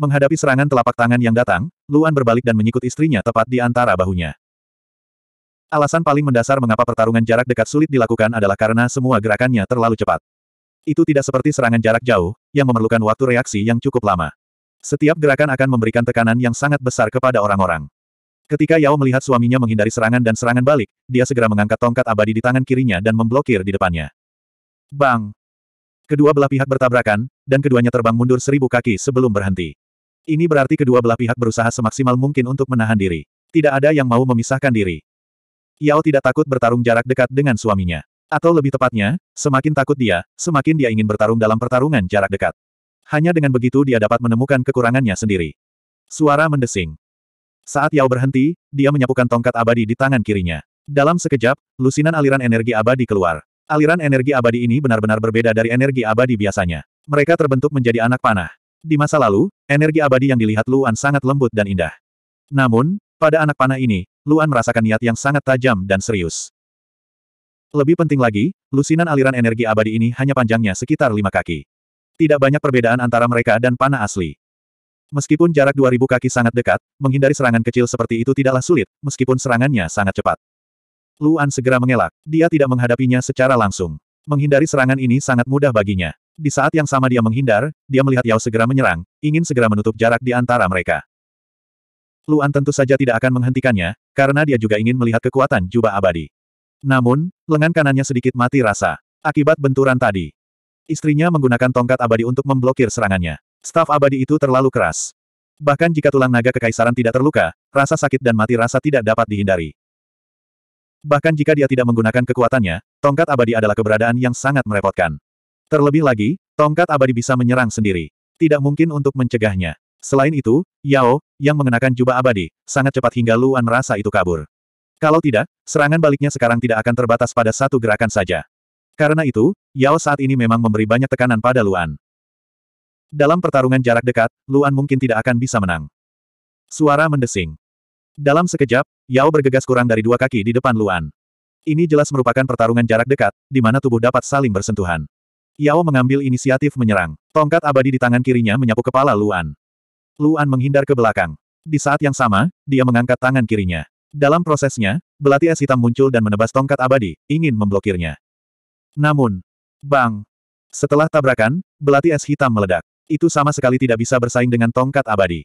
Menghadapi serangan telapak tangan yang datang, Luan berbalik dan menyikut istrinya tepat di antara bahunya. Alasan paling mendasar mengapa pertarungan jarak dekat sulit dilakukan adalah karena semua gerakannya terlalu cepat. Itu tidak seperti serangan jarak jauh, yang memerlukan waktu reaksi yang cukup lama. Setiap gerakan akan memberikan tekanan yang sangat besar kepada orang-orang. Ketika Yao melihat suaminya menghindari serangan dan serangan balik, dia segera mengangkat tongkat abadi di tangan kirinya dan memblokir di depannya. Bang! Kedua belah pihak bertabrakan, dan keduanya terbang mundur seribu kaki sebelum berhenti. Ini berarti kedua belah pihak berusaha semaksimal mungkin untuk menahan diri. Tidak ada yang mau memisahkan diri. Yao tidak takut bertarung jarak dekat dengan suaminya. Atau lebih tepatnya, semakin takut dia, semakin dia ingin bertarung dalam pertarungan jarak dekat. Hanya dengan begitu dia dapat menemukan kekurangannya sendiri. Suara mendesing. Saat Yao berhenti, dia menyapukan tongkat abadi di tangan kirinya. Dalam sekejap, lusinan aliran energi abadi keluar. Aliran energi abadi ini benar-benar berbeda dari energi abadi biasanya. Mereka terbentuk menjadi anak panah. Di masa lalu, energi abadi yang dilihat Luan sangat lembut dan indah. Namun, pada anak panah ini, Luan merasakan niat yang sangat tajam dan serius. Lebih penting lagi, lusinan aliran energi abadi ini hanya panjangnya sekitar lima kaki. Tidak banyak perbedaan antara mereka dan panah asli. Meskipun jarak 2000 kaki sangat dekat, menghindari serangan kecil seperti itu tidaklah sulit, meskipun serangannya sangat cepat. Luan segera mengelak. Dia tidak menghadapinya secara langsung. Menghindari serangan ini sangat mudah baginya. Di saat yang sama dia menghindar, dia melihat Yao segera menyerang, ingin segera menutup jarak di antara mereka. Luan tentu saja tidak akan menghentikannya, karena dia juga ingin melihat kekuatan jubah abadi. Namun, lengan kanannya sedikit mati rasa. Akibat benturan tadi. Istrinya menggunakan tongkat abadi untuk memblokir serangannya. Staf abadi itu terlalu keras. Bahkan jika tulang naga kekaisaran tidak terluka, rasa sakit dan mati rasa tidak dapat dihindari. Bahkan jika dia tidak menggunakan kekuatannya, tongkat abadi adalah keberadaan yang sangat merepotkan. Terlebih lagi, tongkat abadi bisa menyerang sendiri. Tidak mungkin untuk mencegahnya. Selain itu, Yao, yang mengenakan jubah abadi, sangat cepat hingga Luan merasa itu kabur. Kalau tidak, serangan baliknya sekarang tidak akan terbatas pada satu gerakan saja. Karena itu, Yao saat ini memang memberi banyak tekanan pada Luan. Dalam pertarungan jarak dekat, Luan mungkin tidak akan bisa menang. Suara mendesing. Dalam sekejap, Yao bergegas kurang dari dua kaki di depan Luan. Ini jelas merupakan pertarungan jarak dekat, di mana tubuh dapat saling bersentuhan. Yao mengambil inisiatif menyerang. Tongkat abadi di tangan kirinya menyapu kepala Luan. Luan menghindar ke belakang. Di saat yang sama, dia mengangkat tangan kirinya. Dalam prosesnya, belati es hitam muncul dan menebas tongkat abadi, ingin memblokirnya. Namun, bang! Setelah tabrakan, belati es hitam meledak. Itu sama sekali tidak bisa bersaing dengan tongkat abadi.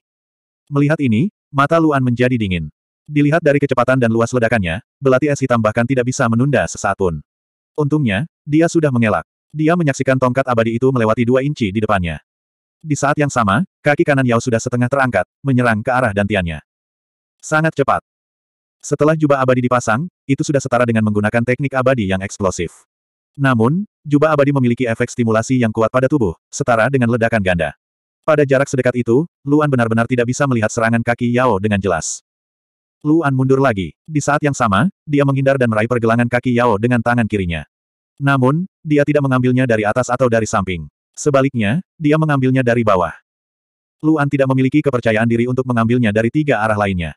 Melihat ini, mata Luan menjadi dingin. Dilihat dari kecepatan dan luas ledakannya, belati es hitam bahkan tidak bisa menunda sesaat pun. Untungnya, dia sudah mengelak. Dia menyaksikan tongkat abadi itu melewati dua inci di depannya. Di saat yang sama, kaki kanan Yao sudah setengah terangkat, menyerang ke arah dantiannya. Sangat cepat. Setelah jubah abadi dipasang, itu sudah setara dengan menggunakan teknik abadi yang eksplosif. Namun, jubah abadi memiliki efek stimulasi yang kuat pada tubuh, setara dengan ledakan ganda. Pada jarak sedekat itu, Luan benar-benar tidak bisa melihat serangan kaki Yao dengan jelas. Luan mundur lagi. Di saat yang sama, dia menghindar dan meraih pergelangan kaki Yao dengan tangan kirinya. Namun, dia tidak mengambilnya dari atas atau dari samping. Sebaliknya, dia mengambilnya dari bawah. Luan tidak memiliki kepercayaan diri untuk mengambilnya dari tiga arah lainnya.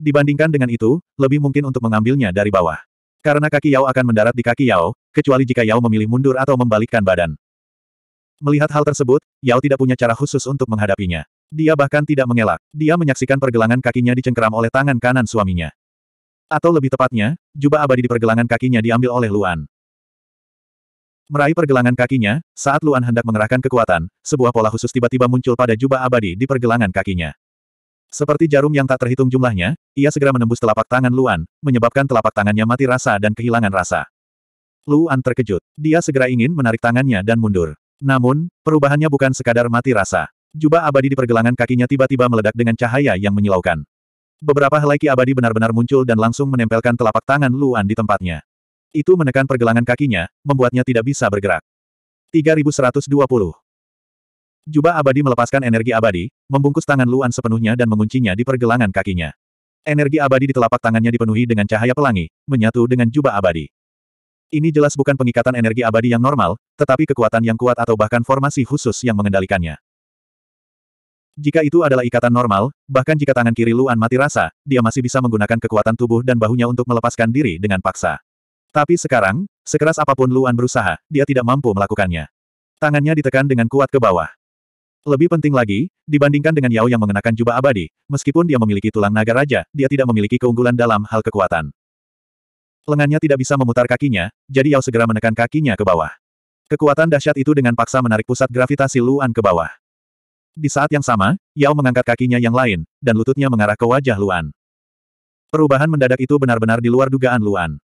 Dibandingkan dengan itu, lebih mungkin untuk mengambilnya dari bawah. Karena kaki Yao akan mendarat di kaki Yao, kecuali jika Yao memilih mundur atau membalikkan badan. Melihat hal tersebut, Yao tidak punya cara khusus untuk menghadapinya. Dia bahkan tidak mengelak. Dia menyaksikan pergelangan kakinya dicengkeram oleh tangan kanan suaminya. Atau lebih tepatnya, jubah abadi di pergelangan kakinya diambil oleh Luan. Meraih pergelangan kakinya, saat Luan hendak mengerahkan kekuatan, sebuah pola khusus tiba-tiba muncul pada jubah abadi di pergelangan kakinya. Seperti jarum yang tak terhitung jumlahnya, ia segera menembus telapak tangan Luan, menyebabkan telapak tangannya mati rasa dan kehilangan rasa. Luan terkejut. Dia segera ingin menarik tangannya dan mundur. Namun, perubahannya bukan sekadar mati rasa. Jubah abadi di pergelangan kakinya tiba-tiba meledak dengan cahaya yang menyilaukan. Beberapa helai abadi benar-benar muncul dan langsung menempelkan telapak tangan Luan di tempatnya. Itu menekan pergelangan kakinya, membuatnya tidak bisa bergerak. 3120 Jubah abadi melepaskan energi abadi, membungkus tangan Luan sepenuhnya dan menguncinya di pergelangan kakinya. Energi abadi di telapak tangannya dipenuhi dengan cahaya pelangi, menyatu dengan jubah abadi. Ini jelas bukan pengikatan energi abadi yang normal, tetapi kekuatan yang kuat atau bahkan formasi khusus yang mengendalikannya. Jika itu adalah ikatan normal, bahkan jika tangan kiri Luan mati rasa, dia masih bisa menggunakan kekuatan tubuh dan bahunya untuk melepaskan diri dengan paksa. Tapi sekarang, sekeras apapun Luan berusaha, dia tidak mampu melakukannya. Tangannya ditekan dengan kuat ke bawah. Lebih penting lagi, dibandingkan dengan Yao yang mengenakan jubah abadi, meskipun dia memiliki tulang naga raja, dia tidak memiliki keunggulan dalam hal kekuatan. Lengannya tidak bisa memutar kakinya, jadi Yao segera menekan kakinya ke bawah. Kekuatan dahsyat itu dengan paksa menarik pusat gravitasi Luan ke bawah. Di saat yang sama, Yao mengangkat kakinya yang lain, dan lututnya mengarah ke wajah Luan. Perubahan mendadak itu benar-benar di luar dugaan Luan.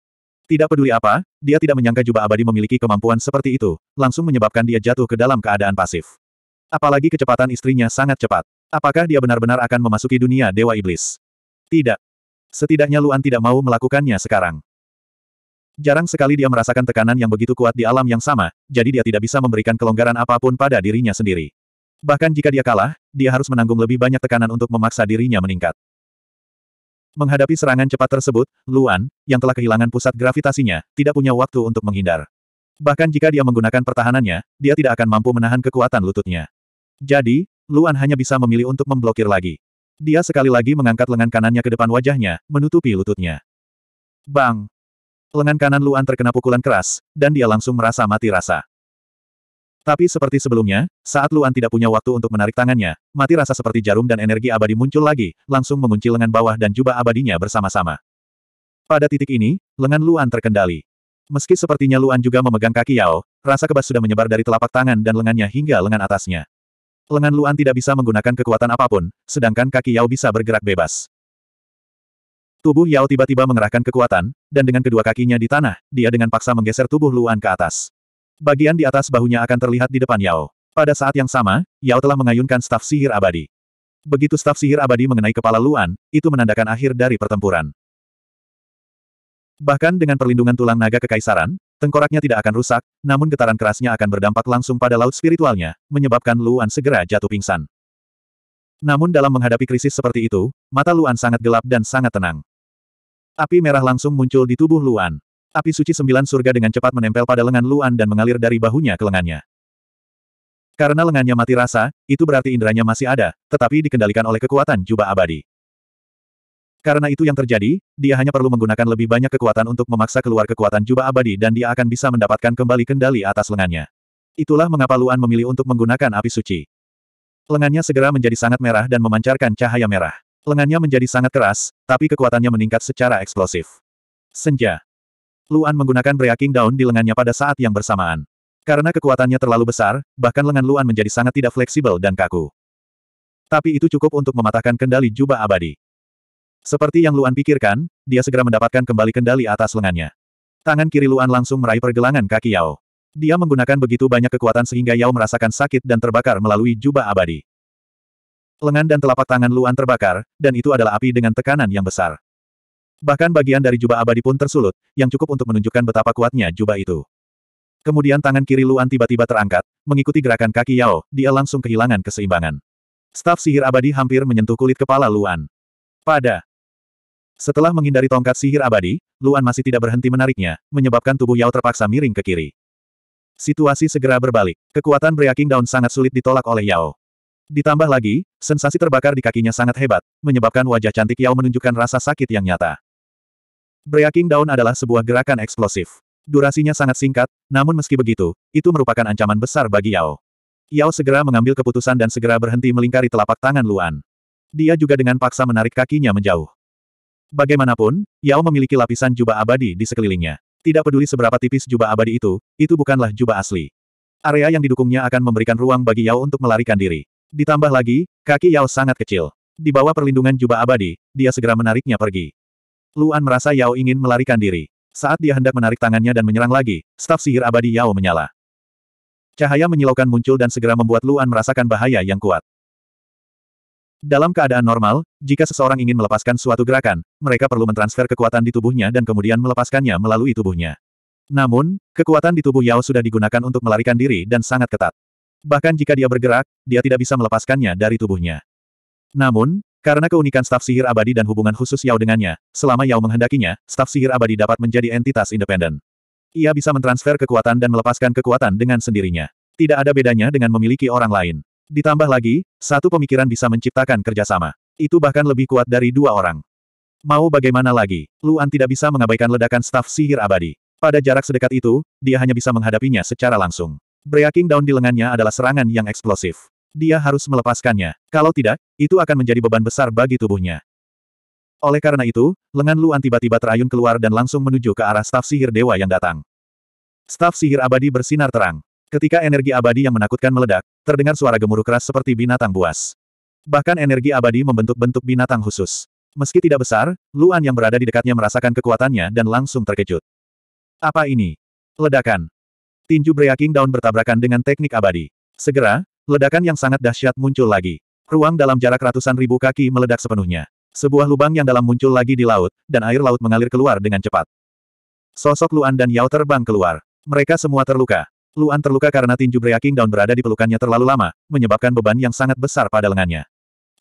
Tidak peduli apa, dia tidak menyangka jubah abadi memiliki kemampuan seperti itu, langsung menyebabkan dia jatuh ke dalam keadaan pasif. Apalagi kecepatan istrinya sangat cepat. Apakah dia benar-benar akan memasuki dunia Dewa Iblis? Tidak. Setidaknya Luan tidak mau melakukannya sekarang. Jarang sekali dia merasakan tekanan yang begitu kuat di alam yang sama, jadi dia tidak bisa memberikan kelonggaran apapun pada dirinya sendiri. Bahkan jika dia kalah, dia harus menanggung lebih banyak tekanan untuk memaksa dirinya meningkat. Menghadapi serangan cepat tersebut, Luan, yang telah kehilangan pusat gravitasinya, tidak punya waktu untuk menghindar. Bahkan jika dia menggunakan pertahanannya, dia tidak akan mampu menahan kekuatan lututnya. Jadi, Luan hanya bisa memilih untuk memblokir lagi. Dia sekali lagi mengangkat lengan kanannya ke depan wajahnya, menutupi lututnya. Bang! Lengan kanan Luan terkena pukulan keras, dan dia langsung merasa mati rasa. Tapi seperti sebelumnya, saat Luan tidak punya waktu untuk menarik tangannya, mati rasa seperti jarum dan energi abadi muncul lagi, langsung mengunci lengan bawah dan jubah abadinya bersama-sama. Pada titik ini, lengan Luan terkendali. Meski sepertinya Luan juga memegang kaki Yao, rasa kebas sudah menyebar dari telapak tangan dan lengannya hingga lengan atasnya. Lengan Luan tidak bisa menggunakan kekuatan apapun, sedangkan kaki Yao bisa bergerak bebas. Tubuh Yao tiba-tiba mengerahkan kekuatan, dan dengan kedua kakinya di tanah, dia dengan paksa menggeser tubuh Luan ke atas. Bagian di atas bahunya akan terlihat di depan Yao. Pada saat yang sama, Yao telah mengayunkan staf sihir abadi. Begitu staf sihir abadi mengenai kepala Luan, itu menandakan akhir dari pertempuran. Bahkan dengan perlindungan tulang naga kekaisaran, Tengkoraknya tidak akan rusak, namun getaran kerasnya akan berdampak langsung pada laut spiritualnya, menyebabkan Luan segera jatuh pingsan. Namun dalam menghadapi krisis seperti itu, mata Luan sangat gelap dan sangat tenang. Api merah langsung muncul di tubuh Luan. Api suci sembilan surga dengan cepat menempel pada lengan Luan dan mengalir dari bahunya ke lengannya. Karena lengannya mati rasa, itu berarti inderanya masih ada, tetapi dikendalikan oleh kekuatan jubah abadi. Karena itu yang terjadi, dia hanya perlu menggunakan lebih banyak kekuatan untuk memaksa keluar kekuatan jubah abadi dan dia akan bisa mendapatkan kembali kendali atas lengannya. Itulah mengapa Luan memilih untuk menggunakan api suci. Lengannya segera menjadi sangat merah dan memancarkan cahaya merah. Lengannya menjadi sangat keras, tapi kekuatannya meningkat secara eksplosif. Senja. Luan menggunakan breaking down di lengannya pada saat yang bersamaan. Karena kekuatannya terlalu besar, bahkan lengan Luan menjadi sangat tidak fleksibel dan kaku. Tapi itu cukup untuk mematahkan kendali jubah abadi. Seperti yang Luan pikirkan, dia segera mendapatkan kembali kendali atas lengannya. Tangan kiri Luan langsung meraih pergelangan kaki Yao. Dia menggunakan begitu banyak kekuatan sehingga Yao merasakan sakit dan terbakar melalui jubah abadi. Lengan dan telapak tangan Luan terbakar, dan itu adalah api dengan tekanan yang besar. Bahkan bagian dari jubah abadi pun tersulut, yang cukup untuk menunjukkan betapa kuatnya jubah itu. Kemudian tangan kiri Luan tiba-tiba terangkat, mengikuti gerakan kaki Yao, dia langsung kehilangan keseimbangan. Staf sihir abadi hampir menyentuh kulit kepala Luan. Pada setelah menghindari tongkat sihir abadi, Luan masih tidak berhenti menariknya, menyebabkan tubuh Yao terpaksa miring ke kiri. Situasi segera berbalik. Kekuatan Breaking Down sangat sulit ditolak oleh Yao. Ditambah lagi, sensasi terbakar di kakinya sangat hebat, menyebabkan wajah cantik Yao menunjukkan rasa sakit yang nyata. Breaking Down adalah sebuah gerakan eksplosif. Durasinya sangat singkat, namun meski begitu, itu merupakan ancaman besar bagi Yao. Yao segera mengambil keputusan dan segera berhenti melingkari telapak tangan Luan. Dia juga dengan paksa menarik kakinya menjauh. Bagaimanapun, Yao memiliki lapisan jubah abadi di sekelilingnya. Tidak peduli seberapa tipis jubah abadi itu, itu bukanlah jubah asli. Area yang didukungnya akan memberikan ruang bagi Yao untuk melarikan diri. Ditambah lagi, kaki Yao sangat kecil. Di bawah perlindungan jubah abadi, dia segera menariknya pergi. Luan merasa Yao ingin melarikan diri. Saat dia hendak menarik tangannya dan menyerang lagi, staf sihir abadi Yao menyala. Cahaya menyilaukan muncul dan segera membuat Luan merasakan bahaya yang kuat. Dalam keadaan normal, jika seseorang ingin melepaskan suatu gerakan, mereka perlu mentransfer kekuatan di tubuhnya dan kemudian melepaskannya melalui tubuhnya. Namun, kekuatan di tubuh Yao sudah digunakan untuk melarikan diri dan sangat ketat. Bahkan jika dia bergerak, dia tidak bisa melepaskannya dari tubuhnya. Namun, karena keunikan staf sihir abadi dan hubungan khusus Yao dengannya, selama Yao menghendakinya, staf sihir abadi dapat menjadi entitas independen. Ia bisa mentransfer kekuatan dan melepaskan kekuatan dengan sendirinya. Tidak ada bedanya dengan memiliki orang lain. Ditambah lagi, satu pemikiran bisa menciptakan kerjasama. Itu bahkan lebih kuat dari dua orang. Mau bagaimana lagi, Luan tidak bisa mengabaikan ledakan staf sihir abadi. Pada jarak sedekat itu, dia hanya bisa menghadapinya secara langsung. Breaking down di lengannya adalah serangan yang eksplosif. Dia harus melepaskannya. Kalau tidak, itu akan menjadi beban besar bagi tubuhnya. Oleh karena itu, lengan Luan tiba-tiba terayun keluar dan langsung menuju ke arah staf sihir dewa yang datang. Staf sihir abadi bersinar terang. Ketika energi abadi yang menakutkan meledak, terdengar suara gemuruh keras seperti binatang buas. Bahkan energi abadi membentuk bentuk binatang khusus. Meski tidak besar, Luan yang berada di dekatnya merasakan kekuatannya dan langsung terkejut. Apa ini? Ledakan. Tinju breaking down bertabrakan dengan teknik abadi. Segera, ledakan yang sangat dahsyat muncul lagi. Ruang dalam jarak ratusan ribu kaki meledak sepenuhnya. Sebuah lubang yang dalam muncul lagi di laut, dan air laut mengalir keluar dengan cepat. Sosok Luan dan Yao terbang keluar. Mereka semua terluka. Luan terluka karena tinju breaking down berada di pelukannya terlalu lama, menyebabkan beban yang sangat besar pada lengannya.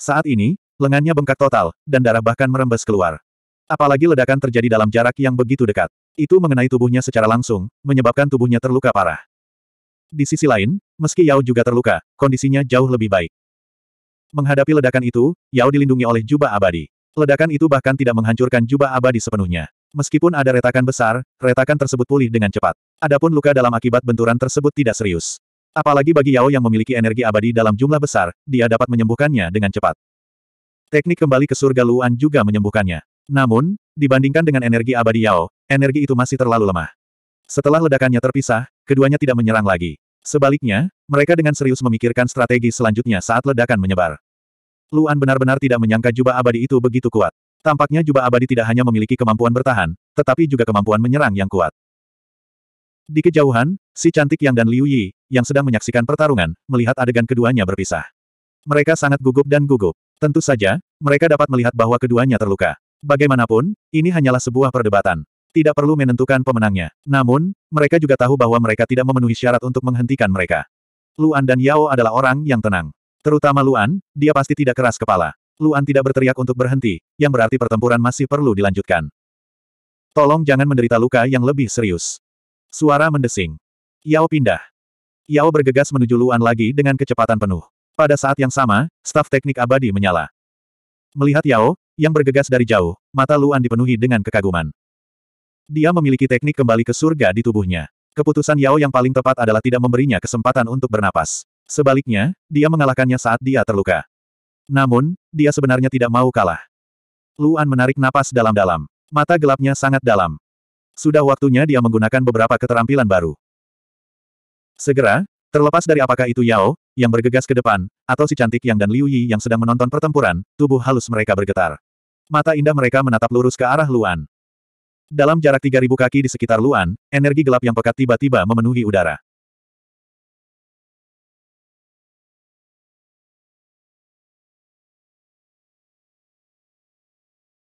Saat ini, lengannya bengkak total, dan darah bahkan merembes keluar. Apalagi ledakan terjadi dalam jarak yang begitu dekat. Itu mengenai tubuhnya secara langsung, menyebabkan tubuhnya terluka parah. Di sisi lain, meski Yao juga terluka, kondisinya jauh lebih baik. Menghadapi ledakan itu, Yao dilindungi oleh jubah abadi. Ledakan itu bahkan tidak menghancurkan jubah abadi sepenuhnya. Meskipun ada retakan besar, retakan tersebut pulih dengan cepat. Adapun luka dalam akibat benturan tersebut tidak serius. Apalagi bagi Yao yang memiliki energi abadi dalam jumlah besar, dia dapat menyembuhkannya dengan cepat. Teknik kembali ke surga Luan juga menyembuhkannya. Namun, dibandingkan dengan energi abadi Yao, energi itu masih terlalu lemah. Setelah ledakannya terpisah, keduanya tidak menyerang lagi. Sebaliknya, mereka dengan serius memikirkan strategi selanjutnya saat ledakan menyebar. Luan benar-benar tidak menyangka jubah abadi itu begitu kuat. Tampaknya jubah abadi tidak hanya memiliki kemampuan bertahan, tetapi juga kemampuan menyerang yang kuat. Di kejauhan, si cantik Yang dan Liu Yi, yang sedang menyaksikan pertarungan, melihat adegan keduanya berpisah. Mereka sangat gugup dan gugup. Tentu saja, mereka dapat melihat bahwa keduanya terluka. Bagaimanapun, ini hanyalah sebuah perdebatan. Tidak perlu menentukan pemenangnya. Namun, mereka juga tahu bahwa mereka tidak memenuhi syarat untuk menghentikan mereka. Luan dan Yao adalah orang yang tenang. Terutama Luan, dia pasti tidak keras kepala. Luan tidak berteriak untuk berhenti, yang berarti pertempuran masih perlu dilanjutkan. Tolong jangan menderita luka yang lebih serius. Suara mendesing. Yao pindah. Yao bergegas menuju Luan lagi dengan kecepatan penuh. Pada saat yang sama, staf teknik abadi menyala. Melihat Yao, yang bergegas dari jauh, mata Luan dipenuhi dengan kekaguman. Dia memiliki teknik kembali ke surga di tubuhnya. Keputusan Yao yang paling tepat adalah tidak memberinya kesempatan untuk bernapas. Sebaliknya, dia mengalahkannya saat dia terluka. Namun, dia sebenarnya tidak mau kalah. Luan menarik napas dalam-dalam. Mata gelapnya sangat dalam. Sudah waktunya dia menggunakan beberapa keterampilan baru. Segera, terlepas dari apakah itu Yao, yang bergegas ke depan, atau si cantik yang dan Liu Yi yang sedang menonton pertempuran, tubuh halus mereka bergetar. Mata indah mereka menatap lurus ke arah Luan. Dalam jarak 3000 kaki di sekitar Luan, energi gelap yang pekat tiba-tiba memenuhi udara.